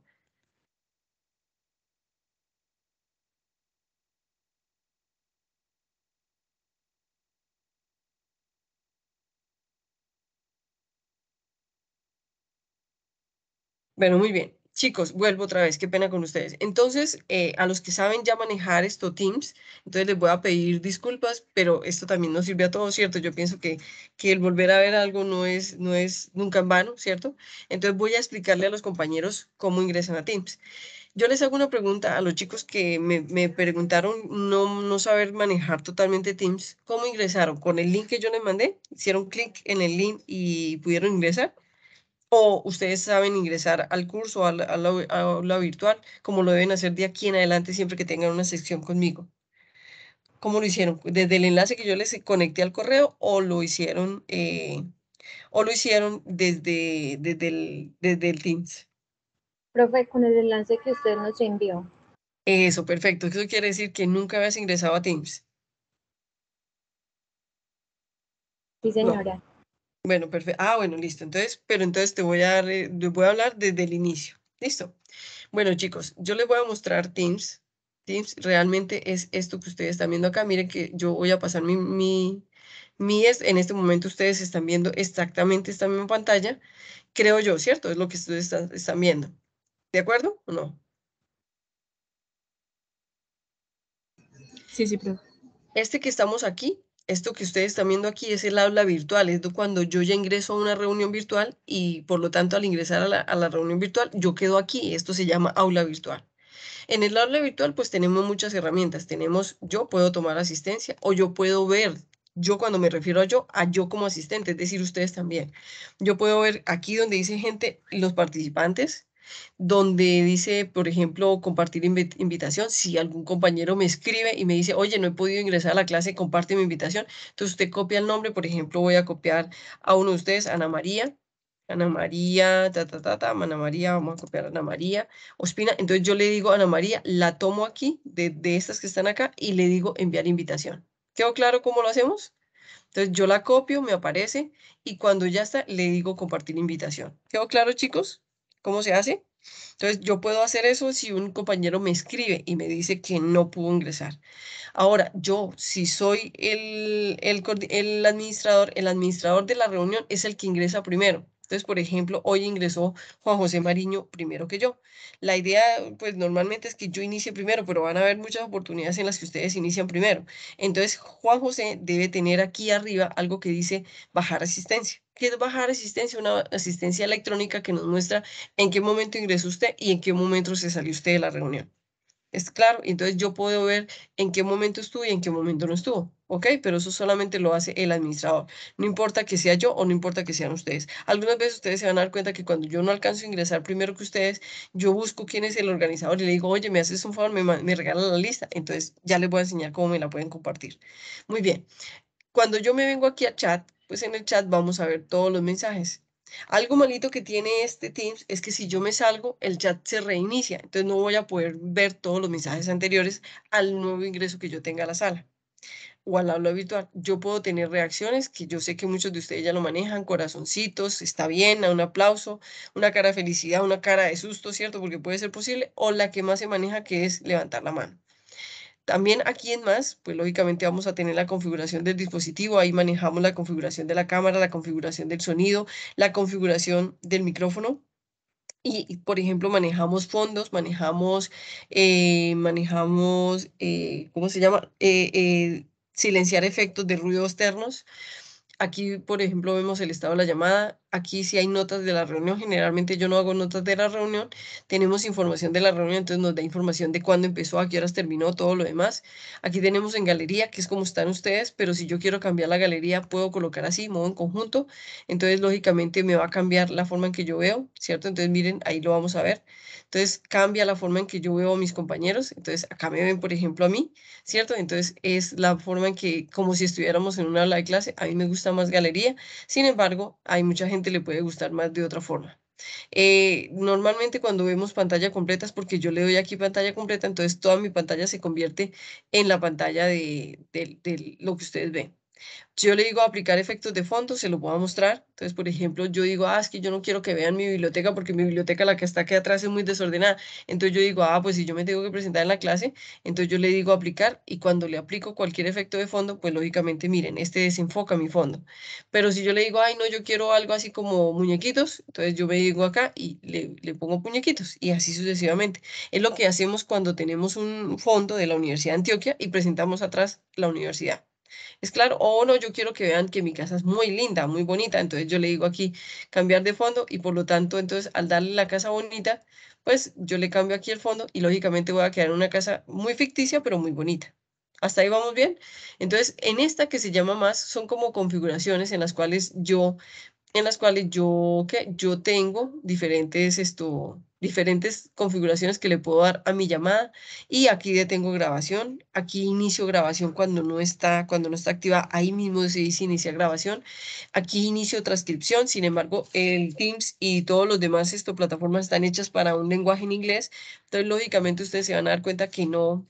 Bueno, muy bien. Chicos, vuelvo otra vez, qué pena con ustedes. Entonces, eh, a los que saben ya manejar esto Teams, entonces les voy a pedir disculpas, pero esto también nos sirve a todos, ¿cierto? Yo pienso que, que el volver a ver algo no es, no es nunca en vano, ¿cierto? Entonces voy a explicarle a los compañeros cómo ingresan a Teams. Yo les hago una pregunta a los chicos que me, preguntaron no, no saber manejar totalmente Teams. ¿Cómo ingresaron? ¿Con el link que yo les mandé? ¿Hicieron clic en el link y pudieron ingresar? ustedes saben ingresar al curso, a la, aula virtual, como lo deben hacer de aquí en adelante siempre que tengan una sección conmigo. como lo hicieron? ¿Desde el enlace que yo les conecté al correo o lo hicieron, eh, o lo hicieron desde, desde, el, desde el Teams? Profe, con el enlace que usted nos envió. Eso, perfecto. Eso quiere decir que nunca habías ingresado a Teams. Sí, señora. Bueno, perfecto. Ah, bueno, listo. Entonces, pero entonces te voy a, eh, te voy a hablar desde el inicio. Listo. Bueno, chicos, yo les voy a mostrar Teams. Teams realmente es esto que ustedes están viendo acá. Miren que yo voy a pasar mi, mi, mi es, en este momento ustedes están viendo exactamente esta misma pantalla, creo yo, ¿cierto? Es lo que ustedes están, están viendo. ¿De acuerdo o no? Sí, sí, pero... Este que estamos aquí esto que ustedes están viendo aquí es el aula virtual, es cuando yo ya ingreso a una reunión virtual y por lo tanto al ingresar a la, a la reunión virtual yo quedo aquí, esto se llama aula virtual. En el aula virtual pues tenemos muchas herramientas, tenemos yo puedo tomar asistencia o yo puedo ver yo cuando me refiero a yo, a yo como asistente, es decir, ustedes también. Yo puedo ver aquí donde dice gente, los participantes, donde dice, por ejemplo, compartir invitación. Si algún compañero me escribe y me dice, oye, no he podido ingresar a la clase, comparte mi invitación. Entonces usted copia el nombre, por ejemplo, voy a copiar a uno de ustedes, Ana María. Ana María, ta, ta, ta, ta, Ana María, vamos a copiar a Ana María Ospina. Entonces yo le digo Ana María, la tomo aquí, de, de estas que están acá, y le digo enviar invitación. ¿Quedó claro cómo lo hacemos? Entonces yo la copio, me aparece, y cuando ya está, le digo compartir invitación. ¿Quedó claro, chicos? cómo se hace. Entonces, yo puedo hacer eso si un compañero me escribe y me dice que no pudo ingresar. Ahora, yo, si soy el, el, administrador, el administrador de la reunión es el que ingresa primero. Entonces, por ejemplo, hoy ingresó Juan José Mariño primero que yo. La idea, pues normalmente es que yo inicie primero, pero van a haber muchas oportunidades en las que ustedes inician primero. Entonces, Juan José debe tener aquí arriba algo que dice bajar asistencia. ¿Qué es bajar asistencia? Una asistencia electrónica que nos muestra en qué momento ingresó usted y en qué momento se salió usted de la reunión. ¿Es claro? Entonces yo puedo ver en qué momento estuvo y en qué momento no estuvo. ¿Ok? Pero eso solamente lo hace el administrador. No importa que sea yo o no importa que sean ustedes. Algunas veces ustedes se van a dar cuenta que cuando yo no alcanzo a ingresar primero que ustedes, yo busco quién es el organizador y le digo, oye, me haces un favor, me, me la lista. Entonces ya les voy a enseñar cómo me la pueden compartir. Muy bien. Cuando yo me vengo aquí a chat, pues en el chat vamos a ver todos los mensajes. Algo malito que tiene este Teams es que si yo me salgo, el chat se reinicia, entonces no voy a poder ver todos los mensajes anteriores al nuevo ingreso que yo tenga a la sala o al aula virtual. Yo puedo tener reacciones que yo sé que muchos de ustedes ya lo manejan, corazoncitos, está bien, un aplauso, una cara de felicidad, una cara de susto, ¿cierto? Porque puede ser posible, o la que más se maneja que es levantar la mano. También aquí en más, pues lógicamente vamos a tener la configuración del dispositivo, ahí manejamos la configuración de la cámara, la configuración del sonido, la configuración del micrófono, y, por ejemplo manejamos fondos, manejamos, eh, manejamos, eh, ¿cómo se llama? Eh, silenciar efectos de ruidos externos. Aquí, por ejemplo, vemos el estado de la llamada, aquí si hay notas de la reunión, generalmente yo no hago notas de la reunión, tenemos información de la reunión, entonces nos da información de cuándo empezó, a qué horas terminó, todo lo demás. Aquí tenemos en galería, que es como están ustedes, pero si yo quiero cambiar la galería, puedo colocar así, modo en conjunto, entonces lógicamente me va a cambiar la forma en que yo veo, ¿cierto? Entonces miren, ahí lo vamos a ver. Entonces cambia la forma en que yo veo a mis compañeros, entonces acá me ven, por ejemplo, a mí, ¿cierto? Entonces es la forma en que, como si estuviéramos en una aula de clase, a mí me gusta más galería, sin embargo, hay mucha gente le puede gustar más de otra forma. Eh, normalmente cuando vemos pantalla completa porque yo le doy aquí pantalla completa, entonces toda mi pantalla se convierte en la pantalla de lo que ustedes ven. Yo le digo aplicar efectos de fondo, se lo voy a mostrar. Entonces, por ejemplo, yo digo, ah, es que yo no quiero que vean mi biblioteca porque mi biblioteca, la que está aquí atrás, es muy desordenada. Entonces yo digo, ah, pues si yo me tengo que presentar en la clase, entonces yo le digo aplicar y cuando le aplico cualquier efecto de fondo, pues lógicamente, miren, este desenfoca mi fondo. Pero si yo le digo, ay, no, yo quiero algo así como muñequitos, entonces yo me digo acá y le, le pongo muñequitos y así sucesivamente. Es lo que hacemos cuando tenemos un fondo de la Universidad de Antioquia y presentamos atrás la universidad. Es claro, o no, yo quiero que vean que mi casa es muy linda, muy bonita, entonces yo le digo aquí cambiar de fondo y por lo tanto, entonces al darle la casa bonita, pues yo le cambio aquí el fondo y lógicamente voy a quedar en una casa muy ficticia, pero muy bonita. ¿Hasta ahí vamos bien? Entonces, en esta que se llama más, son como configuraciones en las cuales yo en las cuales yo, yo tengo diferentes, esto, diferentes configuraciones que le puedo dar a mi llamada y aquí ya tengo grabación, aquí inicio grabación cuando no está, cuando no está activa, ahí mismo se dice inicia grabación, aquí inicio transcripción, sin embargo el Teams y todos los demás esto, plataformas están hechas para un lenguaje en inglés, entonces lógicamente ustedes se van a dar cuenta que no,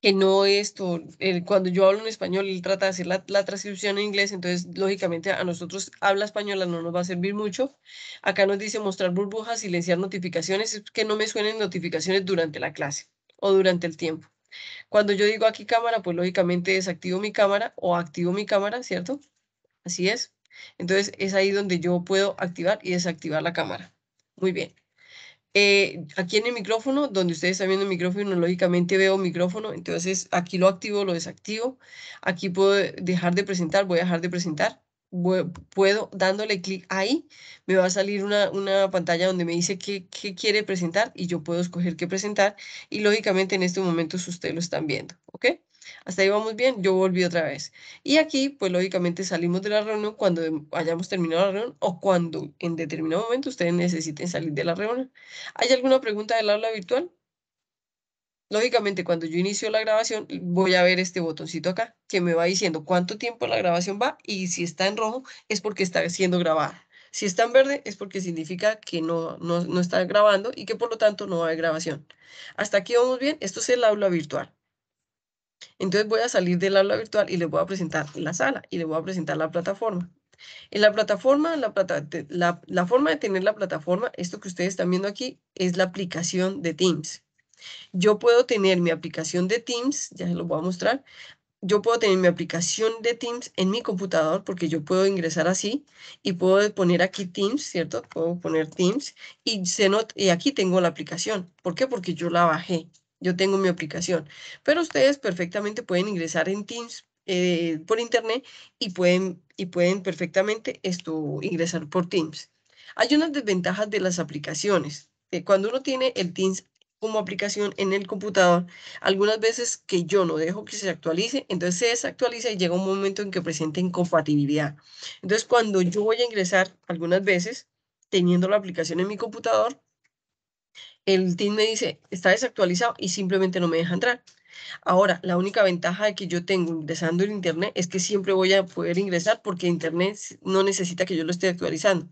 que no esto, cuando yo hablo en español, él trata de hacer la, la, transcripción en inglés, entonces lógicamente a nosotros habla española no nos va a servir mucho. Acá nos dice mostrar burbujas, silenciar notificaciones, es que no me suenen notificaciones durante la clase o durante el tiempo. Cuando yo digo aquí cámara, pues lógicamente desactivo mi cámara o activo mi cámara, ¿cierto? Así es. Entonces es ahí donde yo puedo activar y desactivar la cámara. Muy bien. Eh, aquí en el micrófono, donde ustedes están viendo el micrófono, lógicamente veo micrófono, entonces aquí lo activo, lo desactivo. Aquí puedo dejar de presentar, voy a dejar de presentar. puedo, dándole clic ahí, me va a salir una, pantalla donde me dice qué, quiere presentar y yo puedo escoger qué presentar. Y lógicamente en este momento ustedes lo están viendo, ¿ok? Hasta ahí vamos bien, yo volví otra vez. Y aquí, pues lógicamente salimos de la reunión cuando hayamos terminado la reunión o cuando en determinado momento ustedes necesiten salir de la reunión. ¿Hay alguna pregunta del aula virtual? Lógicamente, cuando yo inicio la grabación, voy a ver este botoncito acá que me va diciendo cuánto tiempo la grabación va y si está en rojo es porque está siendo grabada. Si está en verde es porque significa que no, no, no, está grabando y que por lo tanto no hay grabación. Hasta aquí vamos bien. Esto es el aula virtual. Entonces voy a salir del aula virtual y les voy a presentar la sala y les voy a presentar la plataforma. En la plataforma, la, forma de tener la plataforma, esto que ustedes están viendo aquí, es la aplicación de Teams. Yo puedo tener mi aplicación de Teams, ya se lo voy a mostrar, yo puedo tener mi aplicación de Teams en mi computador porque yo puedo ingresar así y puedo poner aquí Teams, ¿cierto? Puedo poner Teams y, se y aquí tengo la aplicación. ¿Por qué? Porque yo la bajé. Yo tengo mi aplicación, pero ustedes perfectamente pueden ingresar en Teams eh, por internet y pueden, y pueden perfectamente esto, ingresar por Teams. Hay unas desventajas de las aplicaciones. cuando uno tiene el Teams como aplicación en el computador, algunas veces que yo no dejo que se actualice, entonces se desactualiza y llega un momento en que presenta incompatibilidad. Entonces, cuando yo voy a ingresar algunas veces, teniendo la aplicación en mi computador, el team me dice, está desactualizado y simplemente no me deja entrar. Ahora, la única ventaja de que yo tengo ingresando el Internet es que siempre voy a poder ingresar porque Internet no necesita que yo lo esté actualizando.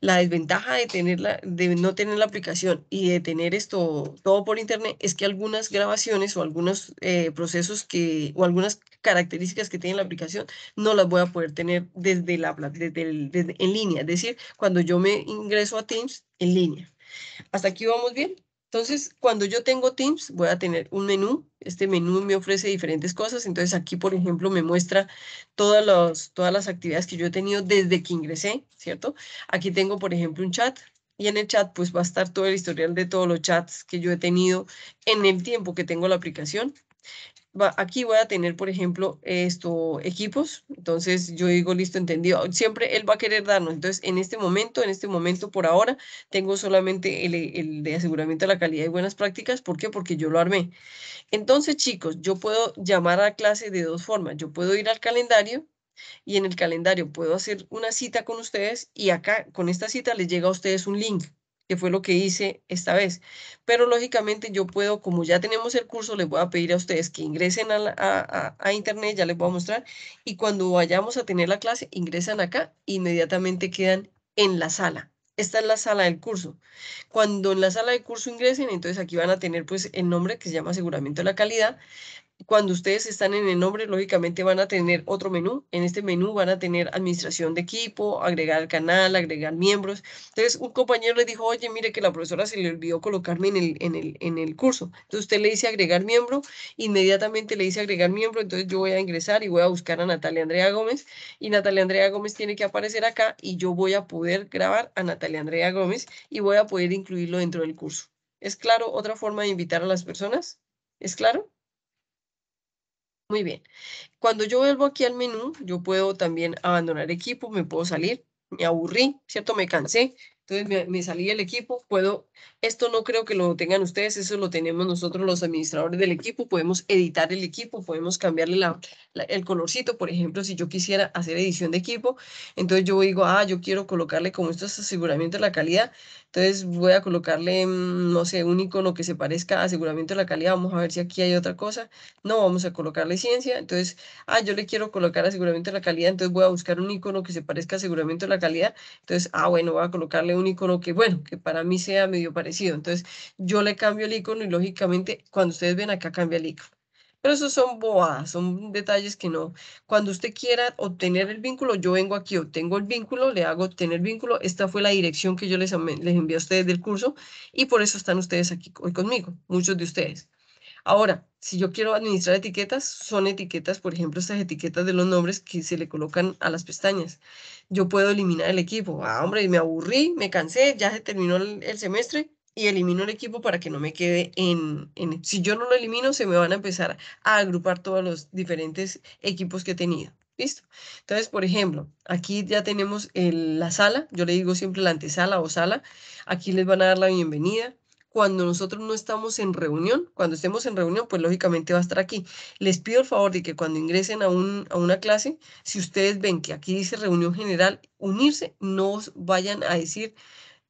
La desventaja de, tener de no tener la aplicación y de tener esto todo por Internet es que algunas grabaciones o algunos eh, procesos que, o algunas características que tiene la aplicación no las voy a poder tener desde la, desde, en línea. Es decir, cuando yo me ingreso a Teams en línea. Hasta aquí vamos bien. Entonces, cuando yo tengo Teams, voy a tener un menú. Este menú me ofrece diferentes cosas. Entonces, aquí, por ejemplo, me muestra todas, las todas las actividades que yo he tenido desde que ingresé, ¿cierto? Aquí tengo, por ejemplo, un chat. Y en el chat, pues, va a estar todo el historial de todos los chats que yo he tenido en el tiempo que tengo la aplicación aquí voy a tener, por ejemplo, estos equipos. Entonces yo digo, listo, entendido. Siempre él va a querer darnos. Entonces en este momento, en este momento por ahora, tengo solamente e, el, de aseguramiento de la calidad y buenas prácticas. ¿Por qué? Porque yo lo armé. Entonces, chicos, yo puedo llamar a clase de dos formas. Yo puedo ir al calendario y en el calendario puedo hacer una cita con ustedes y acá con esta cita les llega a ustedes un link que fue lo que hice esta vez. Pero lógicamente yo puedo, como ya tenemos el curso, les voy a pedir a ustedes que ingresen a, internet, ya les voy a mostrar, y cuando vayamos a tener la clase, ingresan acá, inmediatamente quedan en la sala. Esta es la sala del curso. Cuando en la sala de curso ingresen, entonces aquí van a tener pues el nombre que se llama aseguramiento de la calidad cuando ustedes están en el nombre, lógicamente van a tener otro menú. En este menú van a tener administración de equipo, agregar canal, agregar miembros. Entonces, un compañero le dijo, oye, mire que la profesora se le olvidó colocarme en el, en el, en el curso. Entonces, usted le dice agregar miembro, inmediatamente le dice agregar miembro, entonces yo voy a ingresar y voy a buscar a Natalia Andrea Gómez y Natalia Andrea Gómez tiene que aparecer acá y yo voy a poder grabar a Natalia Andrea Gómez y voy a poder incluirlo dentro del curso. ¿Es claro otra forma de invitar a las personas? ¿Es claro? Muy bien. Cuando yo vuelvo aquí al menú, yo puedo también abandonar equipo, me puedo salir, me aburrí, ¿cierto? Me cansé, entonces me, salí del equipo, puedo, esto no creo que lo tengan ustedes, eso lo tenemos nosotros los administradores del equipo, podemos editar el equipo, podemos cambiarle la, el colorcito, por ejemplo, si yo quisiera hacer edición de equipo, entonces yo digo, ah, yo quiero colocarle como esto es aseguramiento de la calidad, entonces voy a colocarle, mm, no sé, un icono que se parezca a aseguramiento de la calidad. Vamos a ver si aquí hay otra cosa. No, vamos a colocarle ciencia. Entonces, ah, yo le quiero colocar aseguramiento de la calidad. Entonces voy a buscar un icono que se parezca a aseguramiento de la calidad. Entonces, ah, bueno, voy a colocarle un icono que, bueno, que para mí sea medio parecido. Entonces, yo le cambio el icono y lógicamente cuando ustedes ven acá cambia el icono. Pero eso son boas, son detalles que no. Cuando usted quiera obtener el vínculo, yo vengo aquí, obtengo el vínculo, le hago obtener vínculo. Esta fue la dirección que yo les, les envié a ustedes del curso y por eso están ustedes aquí hoy conmigo, muchos de ustedes. Ahora, si yo quiero administrar etiquetas, son etiquetas, por ejemplo, estas etiquetas de los nombres que se le colocan a las pestañas. Yo puedo eliminar el equipo. Ah, hombre, me aburrí, me cansé, ya se terminó el semestre, y elimino el equipo para que no me quede en, en, Si yo no lo elimino, se me van a empezar a agrupar todos los diferentes equipos que he tenido. ¿Listo? Entonces, por ejemplo, aquí ya tenemos la sala. Yo le digo siempre la antesala o sala. Aquí les van a dar la bienvenida. Cuando nosotros no estamos en reunión, cuando estemos en reunión, pues lógicamente va a estar aquí. Les pido el favor de que cuando ingresen a, un, a una clase, si ustedes ven que aquí dice reunión general, unirse, no vayan a decir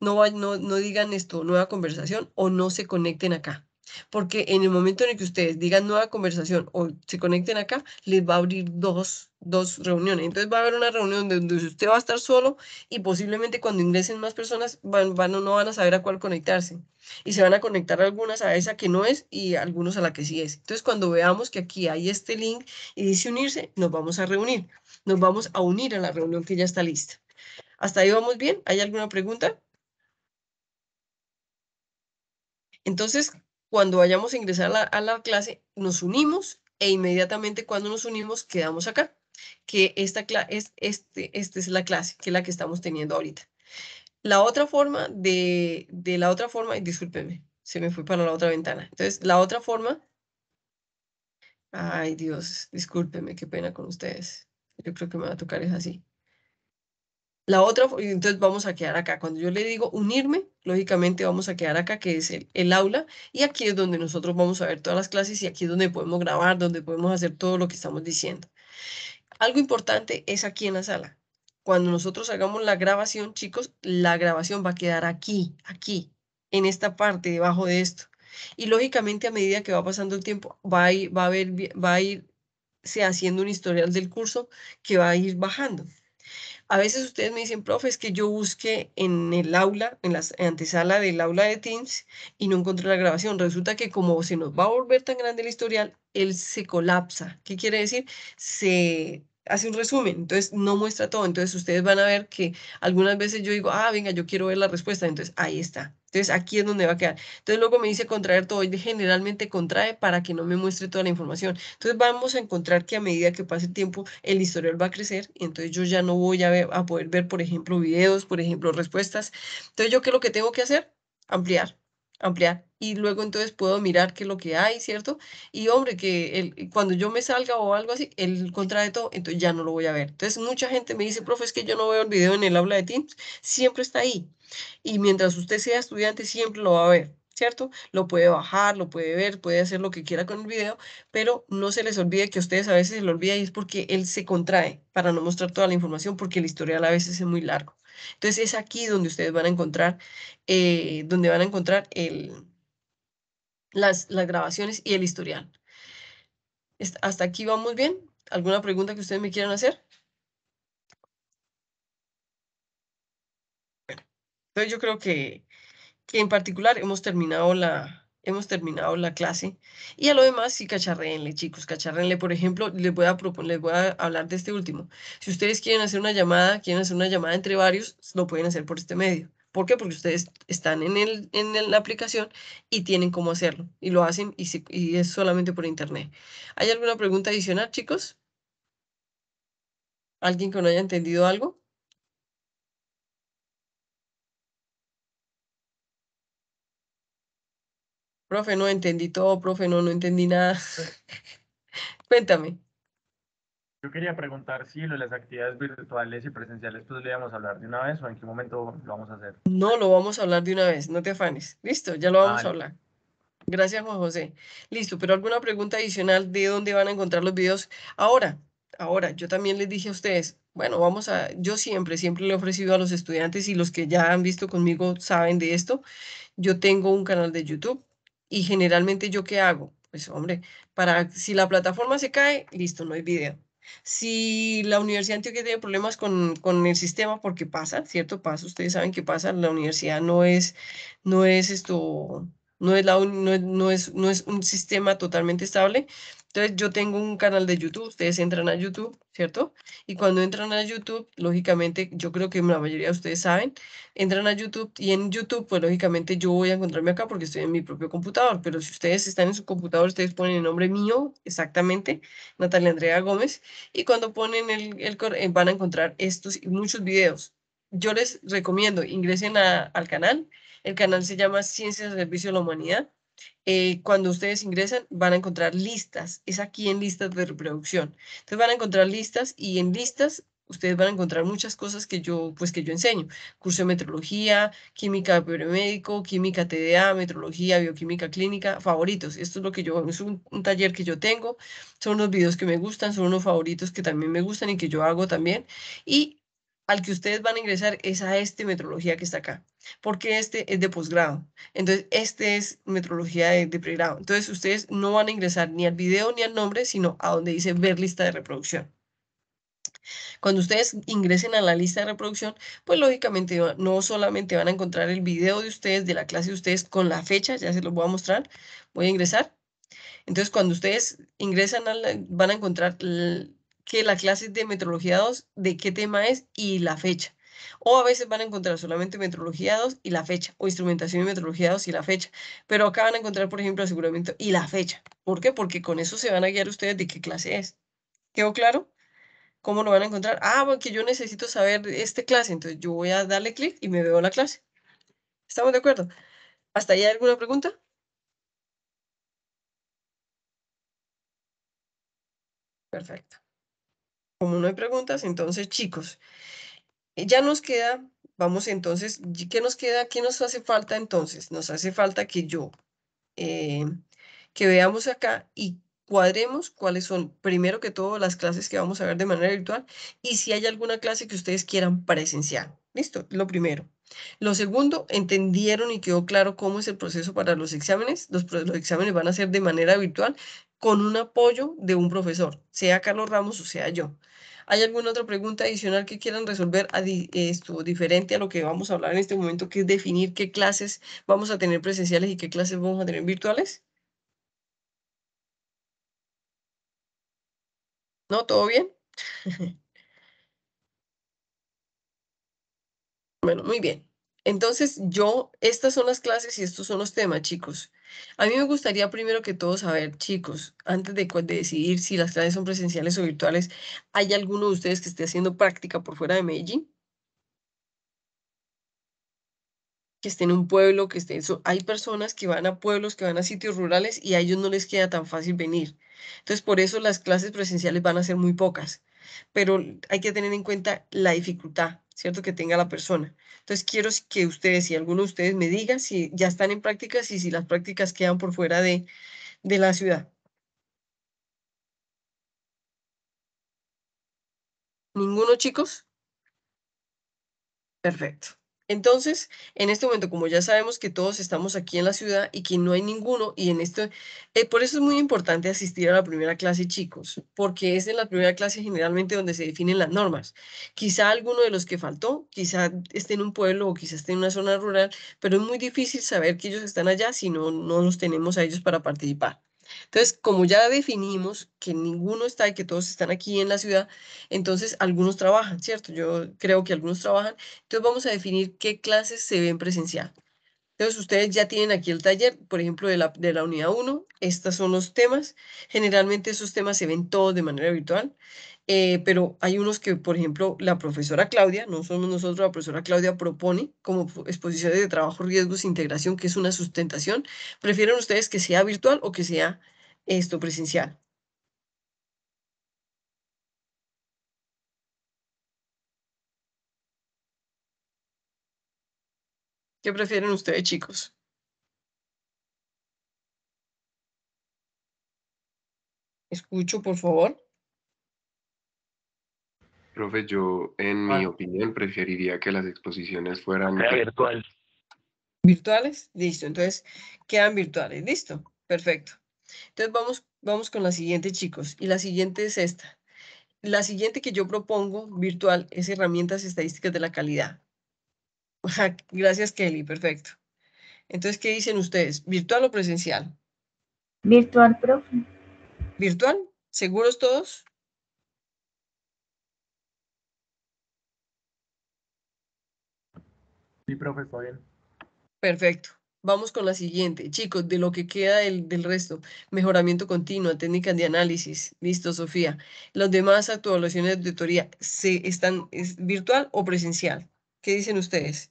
no, no, digan esto, nueva conversación, o no se conecten acá. Porque en el momento en el que ustedes digan nueva conversación o se conecten acá, les va a abrir dos, reuniones. Entonces va a haber una reunión donde usted va a estar solo y posiblemente cuando ingresen más personas van, no van a saber a cuál conectarse. Y se van a conectar algunas a esa que no es y algunos a la que sí es. Entonces cuando veamos que aquí hay este link y dice unirse, nos vamos a reunir. Nos vamos a unir a la reunión que ya está lista. ¿Hasta ahí vamos bien? ¿Hay alguna pregunta? Entonces, cuando vayamos a ingresar a la, clase, nos unimos e inmediatamente cuando nos unimos quedamos acá, que esta, es, este, esta es la clase, que es la que estamos teniendo ahorita. La otra forma de, de la otra forma, discúlpeme, se me fue para la otra ventana. Entonces, la otra forma, ay Dios, discúlpeme, qué pena con ustedes. Yo creo que me va a tocar es así. La otra, entonces vamos a quedar acá. Cuando yo le digo unirme, lógicamente vamos a quedar acá, que es el, aula, y aquí es donde nosotros vamos a ver todas las clases y aquí es donde podemos grabar, donde podemos hacer todo lo que estamos diciendo. Algo importante es aquí en la sala. Cuando nosotros hagamos la grabación, chicos, la grabación va a quedar aquí, aquí, en esta parte, debajo de esto. Y lógicamente a medida que va pasando el tiempo, va va a ver va a se haciendo un historial del curso que va a ir bajando. A veces ustedes me dicen, profe, es que yo busqué en el aula, en la antesala del aula de Teams y no encontré la grabación. Resulta que como se nos va a volver tan grande el historial, él se colapsa. ¿Qué quiere decir? Se hace un resumen, entonces no muestra todo, entonces ustedes van a ver que algunas veces yo digo, ah, venga, yo quiero ver la respuesta, entonces ahí está. Entonces aquí es donde va a quedar. Entonces luego me dice contraer todo, y generalmente contrae para que no me muestre toda la información. Entonces vamos a encontrar que a medida que pase el tiempo, el historial va a crecer, y entonces yo ya no voy a, ver, a poder ver, por ejemplo, videos, por ejemplo, respuestas. Entonces yo qué es lo que tengo que hacer? Ampliar ampliar y luego entonces puedo mirar qué es lo que hay, ¿cierto? Y hombre, que cuando yo me salga o algo así, el todo, entonces ya no lo voy a ver. Entonces mucha gente me dice, profe, es que yo no veo el video en el aula de Teams, siempre está ahí. Y mientras usted sea estudiante, siempre lo va a ver, ¿cierto? Lo puede bajar, lo puede ver, puede hacer lo que quiera con el video, pero no se les olvide que a ustedes a veces se lo olvida y es porque él se contrae para no mostrar toda la información porque el historial a veces es muy largo. Entonces es aquí donde ustedes van a encontrar, eh, donde van a encontrar el, las, las grabaciones y el historial. ¿Hasta aquí vamos bien? ¿Alguna pregunta que ustedes me quieran hacer? entonces yo creo que en particular hemos terminado la, hemos terminado la clase. Y a lo demás, sí, cacharrenle, chicos, cacharrenle. Por ejemplo, les voy a proponer, les voy a hablar de este último. Si ustedes quieren hacer una llamada, quieren hacer una llamada entre varios, lo pueden hacer por este medio. ¿Por qué? Porque ustedes están en, el, en la aplicación y tienen cómo hacerlo. Y lo hacen y es solamente por internet. ¿Hay alguna pregunta adicional, chicos? ¿Alguien que no haya entendido algo? Profe, no entendí todo, profe, no, no entendí nada. Cuéntame. Yo quería preguntar si las actividades virtuales y presenciales, pues le íbamos a hablar de una vez o en qué momento lo vamos a hacer. No, lo vamos a hablar de una vez, no te afanes. Listo, ya lo vamos a ah, hablar. Gracias, Juan José. Listo, pero alguna pregunta adicional de dónde van a encontrar los videos. Ahora, ahora, yo también les dije a ustedes, bueno, vamos a, yo siempre, siempre le he ofrecido a los estudiantes y los que ya han visto conmigo saben de esto, yo tengo un canal de YouTube y generalmente yo qué hago? Pues hombre, para si la plataforma se cae, listo, no hay video. Si la Universidad tiene problemas con, con, el sistema, porque pasa, ¿cierto? Pasa, ustedes saben que pasa, la universidad no es, no es esto, no es, la, no, es, no es un sistema totalmente estable, entonces yo tengo un canal de YouTube, ustedes entran a YouTube, ¿cierto? Y cuando entran a YouTube, lógicamente, yo creo que la mayoría de ustedes saben, entran a YouTube y en YouTube, pues lógicamente yo voy a encontrarme acá porque estoy en mi propio computador, pero si ustedes están en su computador, ustedes ponen el nombre mío, exactamente, Natalia Andrea Gómez, y cuando ponen el, el eh, van a encontrar estos y muchos videos. Yo les recomiendo, ingresen al canal, el canal se llama Ciencias de Servicio a la Humanidad. Eh, cuando ustedes ingresan van a encontrar listas. Es aquí en listas de reproducción. Entonces van a encontrar listas y en listas ustedes van a encontrar muchas cosas que yo, pues, que yo enseño. Curso de metrología, química biomédico, química TDA, metrología, bioquímica clínica, favoritos. Esto es lo que yo, es un, taller que yo tengo. Son unos videos que me gustan, son unos favoritos que también me gustan y que yo hago también. Y al que ustedes van a ingresar es a este metrología que está acá, porque este es de posgrado. Entonces, este es metrología de, pregrado. Entonces, ustedes no van a ingresar ni al video ni al nombre, sino a donde dice ver lista de reproducción. Cuando ustedes ingresen a la lista de reproducción, pues lógicamente no solamente van a encontrar el video de ustedes, de la clase de ustedes con la fecha, ya se los voy a mostrar, voy a ingresar. Entonces cuando ustedes ingresan van a encontrar que la clase de metrología 2 de qué tema es y la fecha. O a veces van a encontrar solamente metrología 2 y la fecha, o instrumentación y metrología 2 y la fecha. Pero acá van a encontrar, por ejemplo, aseguramiento y la fecha. ¿Por qué? Porque con eso se van a guiar ustedes de qué clase es. ¿Quedó claro? ¿Cómo lo van a encontrar? Ah, porque yo necesito saber esta clase, entonces yo voy a darle clic y me veo la clase. ¿Estamos de acuerdo? ¿Hasta ahí hay alguna pregunta? Perfecto. Como no hay preguntas, entonces chicos, eh, ya nos queda, vamos entonces, ¿qué nos queda? ¿Qué nos hace falta entonces? Nos hace falta que yo, eh, que veamos acá y cuadremos cuáles son, primero que todo, las clases que vamos a ver de manera virtual y si hay alguna clase que ustedes quieran presenciar, Listo, lo primero. Lo segundo, ¿entendieron y quedó claro cómo es el proceso para los exámenes? Los, los, exámenes van a ser de manera virtual con un apoyo de un profesor, sea Carlos Ramos o sea yo. ¿Hay alguna otra pregunta adicional que quieran resolver esto diferente a lo que vamos a hablar en este momento, que es definir qué clases vamos a tener presenciales y qué clases vamos a tener virtuales? ¿No? ¿Todo bien? bueno, muy bien. Entonces, yo, estas son las clases y estos son los temas, chicos. A mí me gustaría primero que todo saber, chicos, antes de, decidir si las clases son presenciales o virtuales, ¿hay alguno de ustedes que esté haciendo práctica por fuera de Medellín? Que esté en un pueblo, que esté... eso? hay personas que van a pueblos, que van a sitios rurales y a ellos no les queda tan fácil venir. Entonces, por eso las clases presenciales van a ser muy pocas. Pero hay que tener en cuenta la dificultad, ¿cierto? Que tenga la persona. Entonces, quiero que ustedes, y alguno de ustedes me digan si ya están en prácticas y si las prácticas quedan por fuera de, de la ciudad. ¿Ninguno, chicos? Perfecto. Entonces, en este momento, como ya sabemos que todos estamos aquí en la ciudad y que no hay ninguno, y en esto, eh, por eso es muy importante asistir a la primera clase, chicos, porque es en la primera clase generalmente donde se definen las normas. Quizá alguno de los que faltó, quizá esté en un pueblo o quizá esté en una zona rural, pero es muy difícil saber que ellos están allá si no, no los tenemos a ellos para participar. Entonces, como ya definimos que ninguno está y que todos están aquí en la ciudad, entonces algunos trabajan, ¿cierto? Yo creo que algunos trabajan. Entonces vamos a definir qué clases se ven presencial. Entonces, ustedes ya tienen aquí el taller, por ejemplo, de la, de la unidad 1. Estos son los temas. Generalmente esos temas se ven todos de manera virtual. Eh, pero hay unos que, por ejemplo, la profesora Claudia, no somos nosotros, la profesora Claudia propone como exposiciones de trabajo, riesgos, integración, que es una sustentación. ¿Prefieren ustedes que sea virtual o que sea esto presencial? ¿Qué prefieren ustedes, chicos? Escucho, por favor. Profe, yo en mi ah. opinión preferiría que las exposiciones fueran virtuales. virtuales. Listo, entonces quedan virtuales, listo, perfecto. Entonces vamos, vamos con la siguiente chicos y la siguiente es esta. La siguiente que yo propongo virtual es herramientas estadísticas de la calidad. Gracias Kelly, perfecto. Entonces, ¿qué dicen ustedes? ¿Virtual o presencial? Virtual, profe. ¿Virtual? ¿Seguros todos? Sí, Perfecto. Vamos con la siguiente. Chicos, de lo que queda del, resto, mejoramiento continuo, técnicas de análisis. Listo, Sofía. Las demás actualizaciones de tutoría, ¿se están virtual o presencial? ¿Qué dicen ustedes?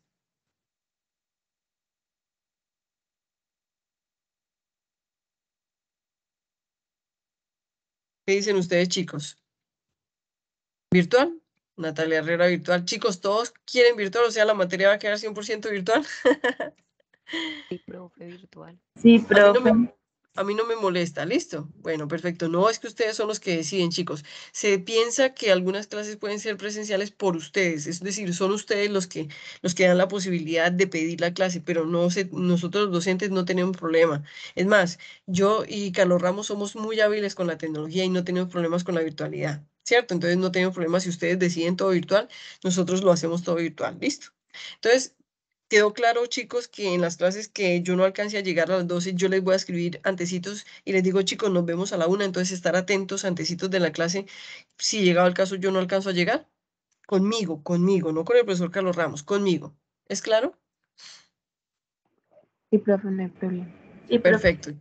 ¿Qué dicen ustedes, chicos? ¿Virtual? Natalia Herrera virtual. Chicos, ¿todos quieren virtual? O sea, la materia va a quedar 100% virtual. sí, profe, virtual. Sí, profe. A mí, no me, molesta, listo. Bueno, perfecto. No, es que ustedes son los que deciden, chicos. Se piensa que algunas clases pueden ser presenciales por ustedes, es decir, son ustedes los que, los que dan la posibilidad de pedir la clase, pero no nosotros los docentes no tenemos problema. Es más, yo y Carlos Ramos somos muy hábiles con la tecnología y no tenemos problemas con la virtualidad. ¿cierto? Entonces no tengo problema si ustedes deciden todo virtual, nosotros lo hacemos todo virtual, listo. Entonces, quedó claro, chicos, que en las clases que yo no alcance a llegar a las 12, yo les voy a escribir antecitos y les digo, chicos, nos vemos a la una, entonces estar atentos, antecitos de la clase, si llegado el caso yo no alcanzo a llegar, conmigo, conmigo, no con el profesor Carlos Ramos, conmigo. ¿Es claro? Sí, profe, no Perfecto.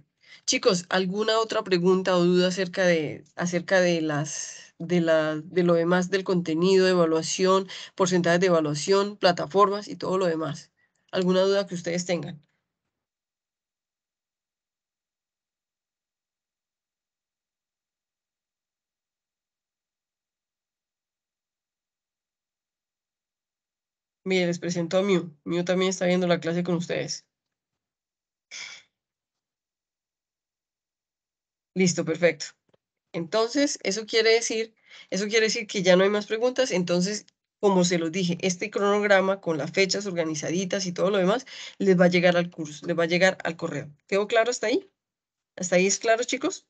Chicos, ¿alguna otra pregunta o duda acerca de, acerca de las de, la, de lo demás del contenido, evaluación, porcentajes de evaluación, plataformas y todo lo demás. ¿Alguna duda que ustedes tengan? Mire, les presento a Miu. Miu también está viendo la clase con ustedes. Listo, perfecto. Entonces, eso quiere decir, eso quiere decir que ya no hay más preguntas. Entonces, como se los dije, este cronograma con las fechas organizaditas y todo lo demás les va a llegar al curso, les va a llegar al correo. ¿Quedó claro hasta ahí? ¿Hasta ahí es claro, chicos?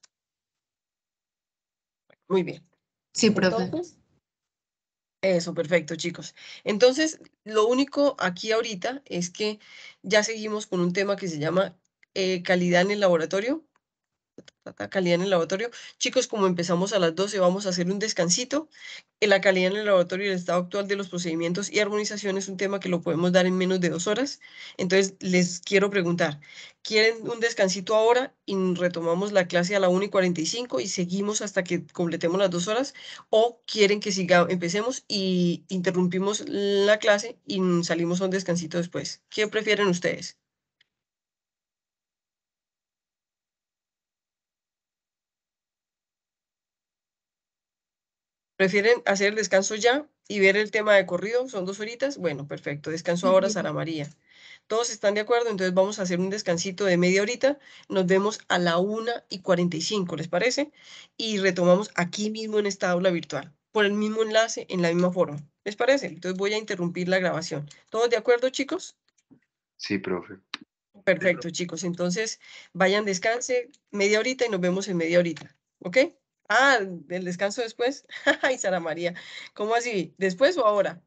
Muy bien. Sí, perfecto. eso, perfecto, chicos. Entonces, lo único aquí ahorita es que ya seguimos con un tema que se llama eh, calidad en el laboratorio, calidad en el laboratorio. Chicos, como empezamos a las 12, vamos a hacer un descansito. Eh, la calidad en el laboratorio y el estado actual de los procedimientos y armonización es un tema que lo podemos dar en menos de dos horas. Entonces, les quiero preguntar, ¿quieren un descansito ahora y retomamos la clase a la 1 y 45 y seguimos hasta que completemos las dos horas? ¿O quieren que siga, empecemos y interrumpimos la clase y salimos a un descansito después? ¿Qué prefieren ustedes? ¿Prefieren hacer el descanso ya y ver el tema de corrido? ¿Son dos horitas? Bueno, perfecto. Descanso ahora, Sara María. ¿Todos están de acuerdo? Entonces vamos a hacer un descansito de media horita. Nos vemos a la 1 y 45, ¿les parece? Y retomamos aquí mismo en esta aula virtual, por el mismo enlace, en la misma forma. ¿Les parece? Entonces voy a interrumpir la grabación. ¿Todos de acuerdo, chicos? Sí, profe. Perfecto, chicos. Entonces, vayan, descanse media horita y nos vemos en media horita. ¿Ok? Ah, ¿el descanso después. Ay, Sara María, ¿cómo así? ¿Después o ahora?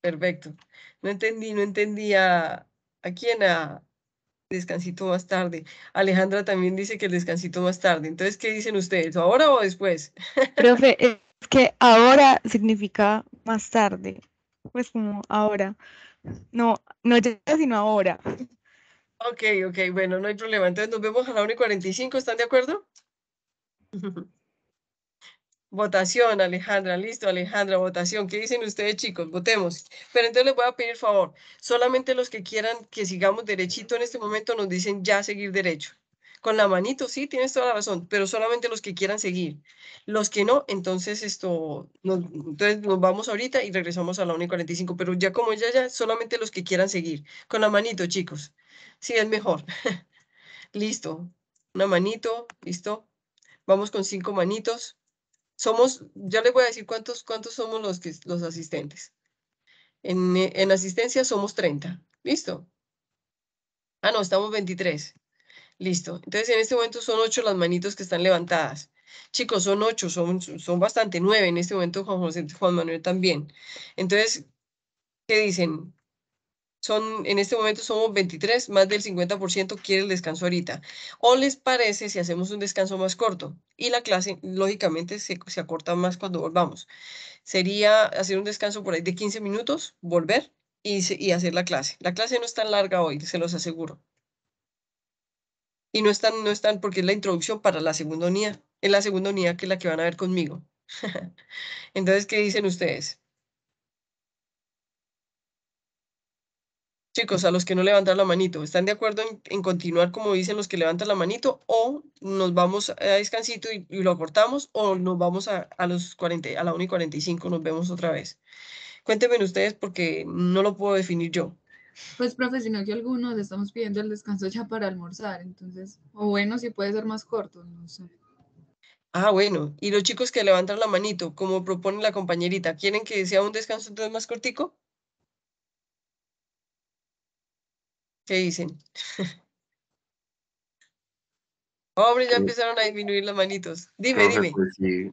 Perfecto. No entendí, no entendía a quién a descansito más tarde. Alejandra también dice que el descansito más tarde. Entonces, ¿qué dicen ustedes? ¿Ahora o después? Profe, es que ahora significa más tarde. Pues como ahora. No, no ya, sino ahora. Ok, ok, bueno, no hay problema. Entonces nos vemos a la 1 y 45, ¿están de acuerdo? Votación, Alejandra, listo, Alejandra, votación. ¿Qué dicen ustedes, chicos? Votemos. Pero entonces les voy a pedir favor, solamente los que quieran que sigamos derechito en este momento nos dicen ya seguir derecho. Con la manito, sí, tienes toda la razón, pero solamente los que quieran seguir. Los que no, entonces esto, nos, entonces nos vamos ahorita y regresamos a la 1 y 45, pero ya como ya, ya, solamente los que quieran seguir. Con la manito, chicos. Sí, es mejor. Listo. Una manito, listo. Vamos con cinco manitos. Somos, ya les voy a decir cuántos, cuántos somos los, que, los asistentes. En, asistencia somos 30. Listo. Ah, no, estamos 23. Listo. Entonces, en este momento son ocho las manitos que están levantadas. Chicos, son ocho, son, son bastante nueve en este momento, Juan, Juan Manuel también. Entonces, ¿qué dicen? en este momento somos 23, más del 50% quiere el descanso ahorita. ¿O les parece si hacemos un descanso más corto? Y la clase, lógicamente, se, acorta más cuando volvamos. Sería hacer un descanso por ahí de 15 minutos, volver y, y hacer la clase. La clase no es tan larga hoy, se los aseguro. Y no están, no están, porque es la introducción para la segunda unidad. Es la segunda unidad que es la que van a ver conmigo. Entonces, ¿qué dicen ustedes? Chicos, a los que no levantan la manito, ¿están de acuerdo en, continuar como dicen los que levantan la manito o nos vamos a descansito y, lo cortamos o nos vamos a, los 40, a la 1 y 45, nos vemos otra vez? Cuéntenme ustedes porque no lo puedo definir yo. Pues, profesional sino que algunos estamos pidiendo el descanso ya para almorzar, entonces, o bueno, si puede ser más corto, no sé. Ah, bueno, y los chicos que levantan la manito, como propone la compañerita, ¿quieren que sea un descanso entonces más cortico? ¿Qué dicen? Hombre, ya eh, empezaron a disminuir las manitos. Dime, dime. Pues sí,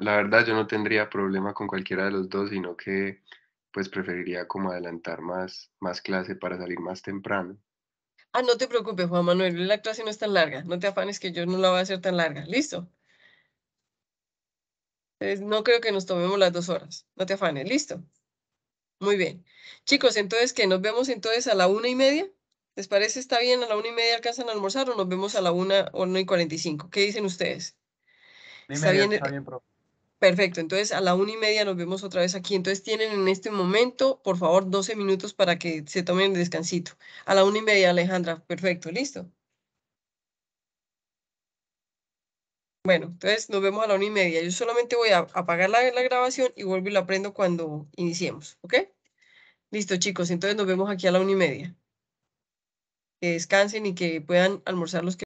la verdad yo no tendría problema con cualquiera de los dos, sino que pues preferiría como adelantar más, más clase para salir más temprano. Ah, no te preocupes, Juan Manuel, la clase no es tan larga. No te afanes que yo no la voy a hacer tan larga. ¿Listo? no creo que nos tomemos las dos horas. No te afanes, ¿listo? Muy bien. Chicos, entonces, que ¿Nos vemos entonces a la una y media? ¿Les parece? ¿Está bien? ¿A la una y media alcanzan a almorzar o nos vemos a la una o no y cuarenta y cinco? ¿Qué dicen ustedes? ¿Está bien? Está bien, Perfecto, entonces a la una y media nos vemos otra vez aquí. Entonces tienen en este momento, por favor, 12 minutos para que se tomen el descansito. A la una y media, Alejandra. Perfecto, listo. Bueno, entonces nos vemos a la una y media. Yo solamente voy a apagar la, grabación y vuelvo y la prendo cuando iniciemos, ¿ok? Listo, chicos. Entonces nos vemos aquí a la una y media. Que descansen y que puedan almorzar los que...